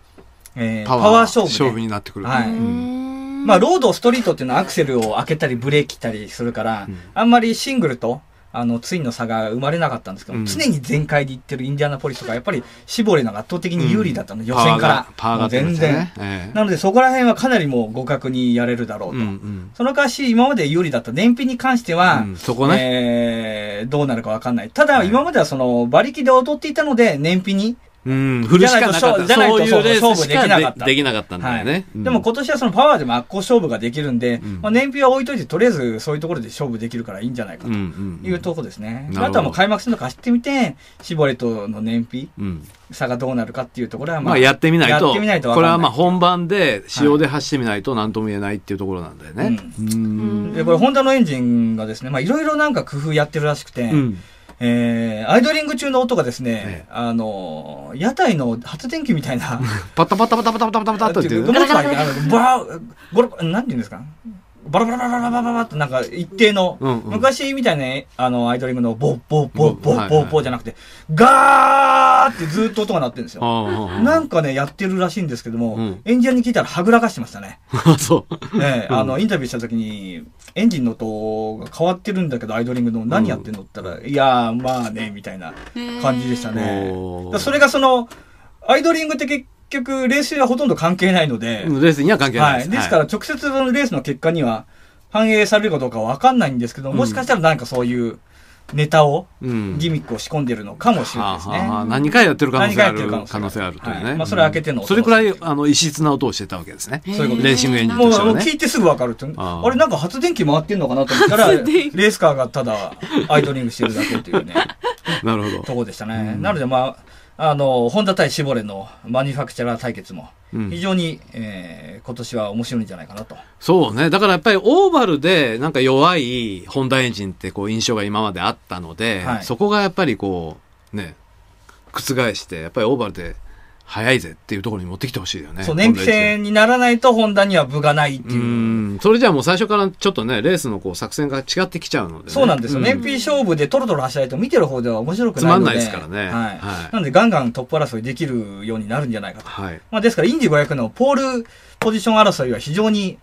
えー、パワーパワー勝負、勝負になってくる。はい。まあ、ロード、ストリートっていうのはアクセルを開けたりブレーキしたりするから、うん、あんまりシングルとあのツインの差が生まれなかったんですけど、うん常に全開でいってるインディアナポリスとかやっぱりシボレーのが圧倒的に有利だったの、予選からパーが全然、ええなのでそこら辺はかなりもう互角にやれるだろうと、うんうんその代わし今まで有利だった燃費に関しては、うんそこねえーどうなるかわかんないただ今まではその馬力で劣っていたので燃費にうん、振るしかなかった。じゃないと勝負できなかった。できなかったんだよね、はいうん。でも今年はそのパワーで真っ向勝負ができるんで、うん、まあ、燃費は置いといて、とりあえずそういうところで勝負できるからいいんじゃないかというとこですね。うんうんうん、あとはもう開幕戦とか走ってみて、シボレとの燃費、差がどうなるかっていうところはまあ、まあ、やってみないと、ないとこれはまあ本番で、仕様で走ってみないと何とも言えないっていうところなんだよね。でこれ、ホンダのエンジンがですね、まあいろいろなんか工夫やってるらしくて、えー、アイドリング中の音がですね、あの、屋台の発電機みたいな。パ [LAUGHS] タパタパタパタパタパタパタって。ご [LAUGHS] う。んあの、ばー、ごろ、なんて言うんですかバラバラバラバラバラってなんか一定の、昔みたいな、あの、アイドリングのボッボッボッボッボッボじゃなくて、ガーってずっと音が鳴ってるんですよ。なんかね、やってるらしいんですけども、エンジニアに聞いたらはぐらかしてましたね。そう。え、あの、インタビューした時に、エンジンの音が変わってるんだけど、アイドリングの何やってんのったら、いやー、まあね、みたいな感じでしたね。それがその、アイドリングって結局練習はほとんど関係ないので。レースには関係ないです。はい、ですから直接のレースの結果には反映されるかどうかわかんないんですけど、もしかしたらなんかそういうネタを、うん、ギミックを仕込んでるのかもしれないですね。はは何回やってる可能性ある。可能性あるというね。はい、まあそれ開けての、うん、それくらい、あの、異質な音をしてたわけですね。そういうことレーシングエンジンとしては、ね、もう聞いてすぐわかるって。あれなんか発電機回ってんのかなと思ったら、レースカーがただアイドリングしてるだけというね。[LAUGHS] なるほど。とこでしたね。なのでまあ、あの、ホンダ対シボレのマニュファクチャラー対決も、非常に、うん、えー、今年は面白いんじゃないかなと。そうね。だからやっぱりオーバルでなんか弱いホンダエンジンってこう印象が今まであったので、はい、そこがやっぱりこう、ね、覆して、やっぱりオーバルで早いぜっていうところに持ってきてほしいよね。そう、燃費戦にならないとホンダには分がないっていう。うんそれじゃあもう最初からちょっとね、レースのこう作戦が違ってきちゃうので、ね、そうなんですよ。うん、燃費勝負でトロトロ走らないと見てる方では面白くないつまんないですからね。はい。はい、なんでガンガントップ争いできるようになるんじゃないかと。はい。まあですからインディ500のポールポジション争いは非常に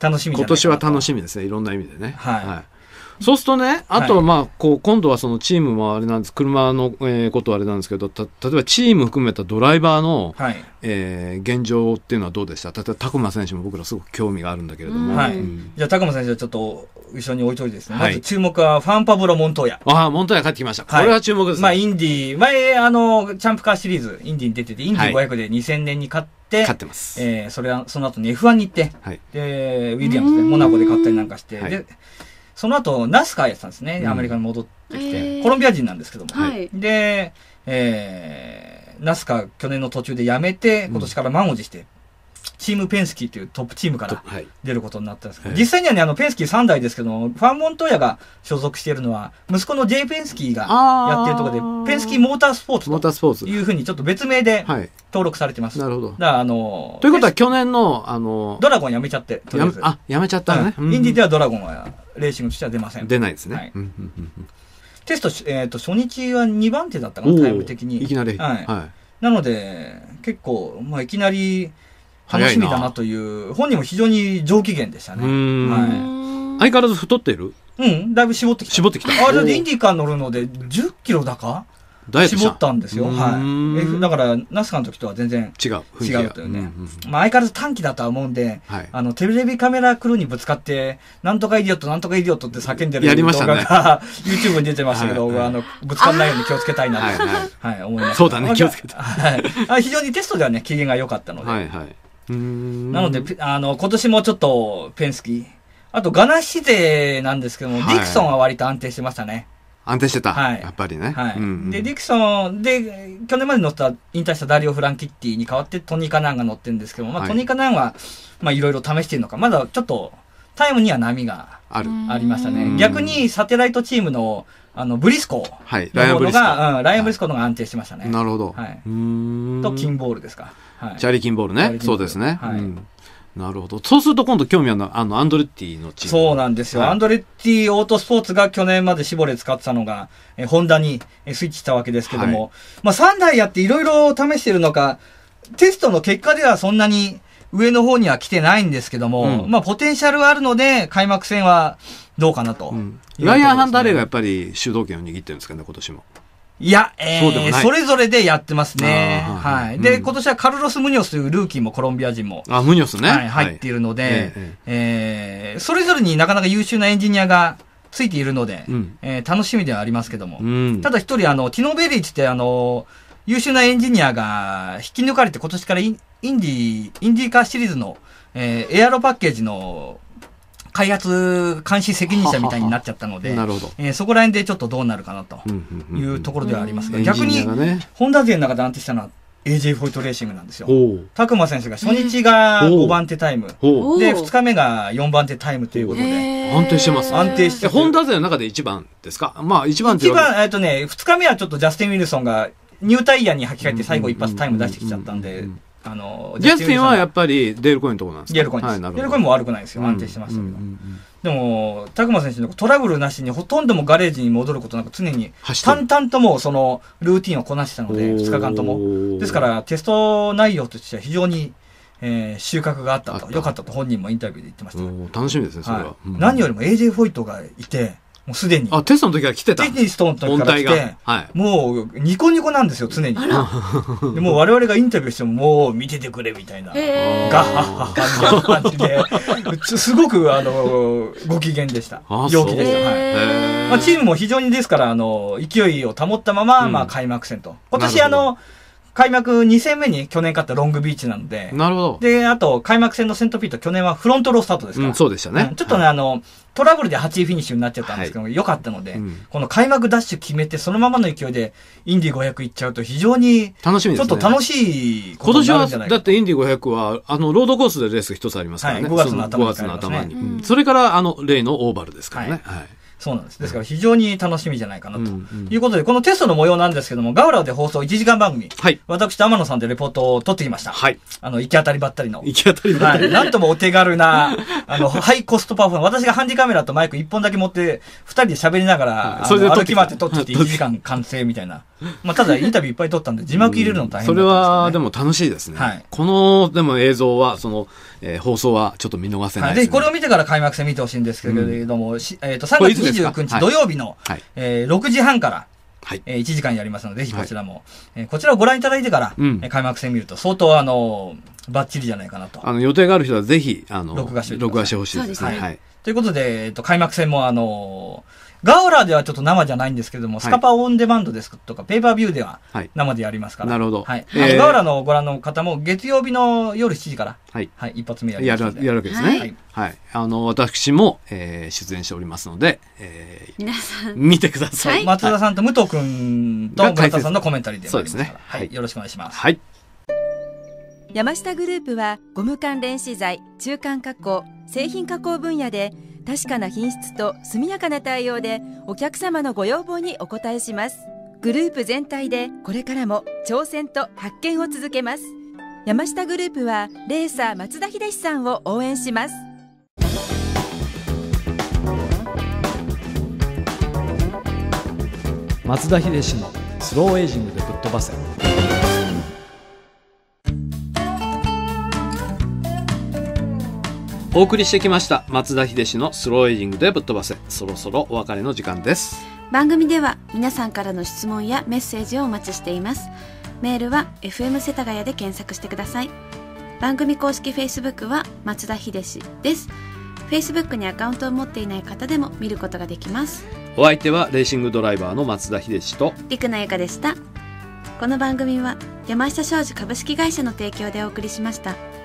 楽しみ今年は楽しみですね。いろんな意味でね。はい、はいそうするとね、あと、まあ、こう、今度はそのチームもあれなんです、車の、えことはあれなんですけど、た例えばチーム含めたドライバーの、はい、えー、現状っていうのはどうでした例えば、拓磨選手も僕らすごく興味があるんだけれども。はい。うん、じゃあ、拓磨選手はちょっと、一緒に置いといてですね。はい、まず注目は、ファンパブロ・モントーヤ。ああ、モントーヤ帰ってきました。これは注目です、ね、まあ、インディー、前、あの、チャンプカーシリーズ、インディーに出てて、インディー500で2000年に勝って、っ勝ってます。えー、それは、その後に F1 に行って、はい、で、ウィリアムズで、モナコで勝ったりなんかして、はい、で、その後、ナスカやってたんですね。アメリカに戻ってきて。うん、コロンビア人なんですけども。はい、で、えー、ナスカ去年の途中で辞めて、今年から満を持して、チームペンスキーというトップチームから出ることになったんですけど、はい、実際にはね、あの、ペンスキー3代ですけど、ファンモントーヤが所属しているのは、息子の J ペンスキーがやってるところで、ペンスキーモータースポーツというふうにちょっと別名で登録されてます。なるほど。だあの、ということは去年の、あの、ドラゴンやめちゃって、とりあえず。あ、やめちゃったね、うん。インディではドラゴンはレーシングとしては出ません。出ないですね。はいテスト、えっ、ー、と、初日は2番手だったかな、タイム的に。いきなり。はい。はい、なので、結構、まあ、いきなり、楽しみだなという本人も非常に上機嫌でしたね、はい、相変わらず太ってるうんだいぶ絞ってきた絞ってきたあじゃインディカー乗るので1 0キロだか絞ったんですよ、はい、だからナスカの時とは全然違う違うというね、まあ、相変わらず短期だとは思うんで、はい、あのテレビカメラクルーにぶつかって「なんとかイディオットなんとかイディオット」って叫んでる動画が、ね、YouTube に出てましたけど、はいはい、あのぶつかんないように気をつけたいなと、はいはい、はい、思いますそうだね気をつけた、はい、非常にテストではね機嫌が良かったので、はいはいなので、あの、今年もちょっとペンスキー。あと、ガナッシ勢なんですけども、はい、ディクソンは割と安定してましたね。安定してた。はい。やっぱりね。はい。うんうん、で、ディクソン、で、去年まで乗った、引退したダリオ・フランキッティに代わってトニー・カナンが乗ってるんですけども、まあ、トニー・カナンは、まあ、いろいろ試してるのか、まだちょっと、タイムには波がありましたね。逆に、サテライトチームの、あの、ブリスコの方が、うん。ライアンブリスコのが安定してましたね。なるほど。はい。と、キンボールですか。はい、チャリキンボールね。そうですね。はい、うんなるほど。そうすると今度興味あるのは、あの、アンドレッティのチーム。そうなんですよ。はい、アンドレッティオートスポーツが去年まで絞れ使ってたのが、えホンダにスイッチしたわけですけども、はい、まあ3台やっていろいろ試してるのか、テストの結果ではそんなに上の方には来てないんですけども、うん、まあポテンシャルあるので、開幕戦はどうかなと、うん。ライアン・ハンダレがやっぱり主導権を握ってるんですかね、今年も。いや、えー、そそれぞれでやってますね。はい。で、うん、今年はカルロス・ムニョスというルーキーもコロンビア人も。あ、ムニョスね。はい、入っているので、はい、ええー、それぞれになかなか優秀なエンジニアがついているので、うん、えー、楽しみではありますけども。うん、ただ一人、あの、ティノ・ベリッチってあの、優秀なエンジニアが引き抜かれて今年からインディ、インディーカーシリーズの、えー、エアロパッケージの開発監視責任者みたいになっちゃったので、はははえー、そこら辺でちょっとどうなるかなというところではありますが、逆に、ホンダ勢の中で安定したのは AJ フォイトレーシングなんですよ。拓磨選手が初日が5番手タイム、で、2日目が4番手タイムということで。安定してます、ね、安定して。ホンダ勢の中で1番ですかまあ1番一番、えっとね、2日目はちょっとジャスティン・ウィルソンがニュータイヤに履き替えて最後一発タイム出してきちゃったんで、あのジェスティンはやっぱりデールコインのとこなんですかデールコインです、はい、デールコインも悪くないですよ安定してましたけど、でも拓磨選手のトラブルなしにほとんどもガレージに戻ることなく常に淡々ともそのルーティンをこなしたので2日間ともですからテスト内容としては非常にえー、収穫があったと、良かったと本人もインタビューで言ってました。楽しみですね、それは。はいうん、何よりも AJ フォイトがいて、もうすでに。あ、テストの時は来てたテキストの時から来て、はい、もうニコニコなんですよ、常に。[LAUGHS] でもう我々がインタビューしても、もう見ててくれみたいな、ガッハッハみたいな感じで、すごく、あの、ご機嫌でした。陽気でした。はい。まあ、チームも非常にですから、あの、勢いを保ったまま、まあ、開幕戦と。今年、あの、開幕2戦目に去年勝ったロングビーチなので。なるほど。で、あと、開幕戦のセントピート、去年はフロントロースタートですから。うん、そうでしたね、うん。ちょっとね、はい、あの、トラブルで8位フィニッシュになっちゃったんですけど、良、はい、かったので、うん、この開幕ダッシュ決めて、そのままの勢いで、インディ500いっちゃうと非常に、楽しみです、ね、ちょっと楽しい今年は、だってインディ500は、あの、ロードコースでレース一つありますからね。はい、5月の頭に、ね、5月の頭に、それから、あの、例のオーバルですからね。はいそうなんです。ですから非常に楽しみじゃないかなと。いうことで、このテストの模様なんですけども、ガウラで放送1時間番組。はい。私と天野さんでレポートを取ってきました。はい。あの、行き当たりばったりの。行き当たりばったり。なんともお手軽な、[LAUGHS] あの、ハイコストパフォーマンス。私がハンディカメラとマイク1本だけ持って、2人で喋りながら、それで歩き回って撮って1時間完成みたいな。[LAUGHS] まあただインタビューいっぱい撮ったんで字幕入れるの大変、ね、それはでも楽しいですね、はい、このでも映像はその、えー、放送はちょっと見逃せないで、ねはい、これを見てから開幕戦見てほしいんですけれども、うん、えー、と3月29日土曜日の、はい、えー、6時半からはい、えー、1時間やりますので、ぜひこちらも、はい、えー、こちらをご覧いただいてから、うん、開幕戦見ると、相当、あのー、ばっちりじゃないかなと。あの予定がある人は、ぜひ、あの録画してほしいですね。はい、はい、ということで、えーと、開幕戦も、あのーガウラではちょっと生じゃないんですけれども、スカパオンデマンドですとか、ペーパービューでは生でやりますから。なるほど。はい。ガウラのご覧の方も、月曜日の夜7時から、はい。一発目やりますやる。やるわけですね。はい。あの、私も、えー、出演しておりますので、えー、皆さん。見てください。松田さんと武藤君と村田さんのコメンタリーでそうですね。はい。よろしくお願いします。はい。山下グループは、ゴム関連資材、中間加工、製品加工分野で、確かな品質と速やかな対応でお客様のご要望にお応えしますグループ全体でこれからも挑戦と発見を続けます山下グループはレーサー松田秀さんを応援します松田秀のスローエイジングでぶっ飛ばせお送りしてきました松田秀氏のスローエイジングでぶっ飛ばせそろそろお別れの時間です番組では皆さんからの質問やメッセージをお待ちしていますメールは FM 世田谷で検索してください番組公式 Facebook は松田秀氏です Facebook にアカウントを持っていない方でも見ることができますお相手はレーシングドライバーの松田秀氏と陸野由香でしたこの番組は山下商事株式会社の提供でお送りしました。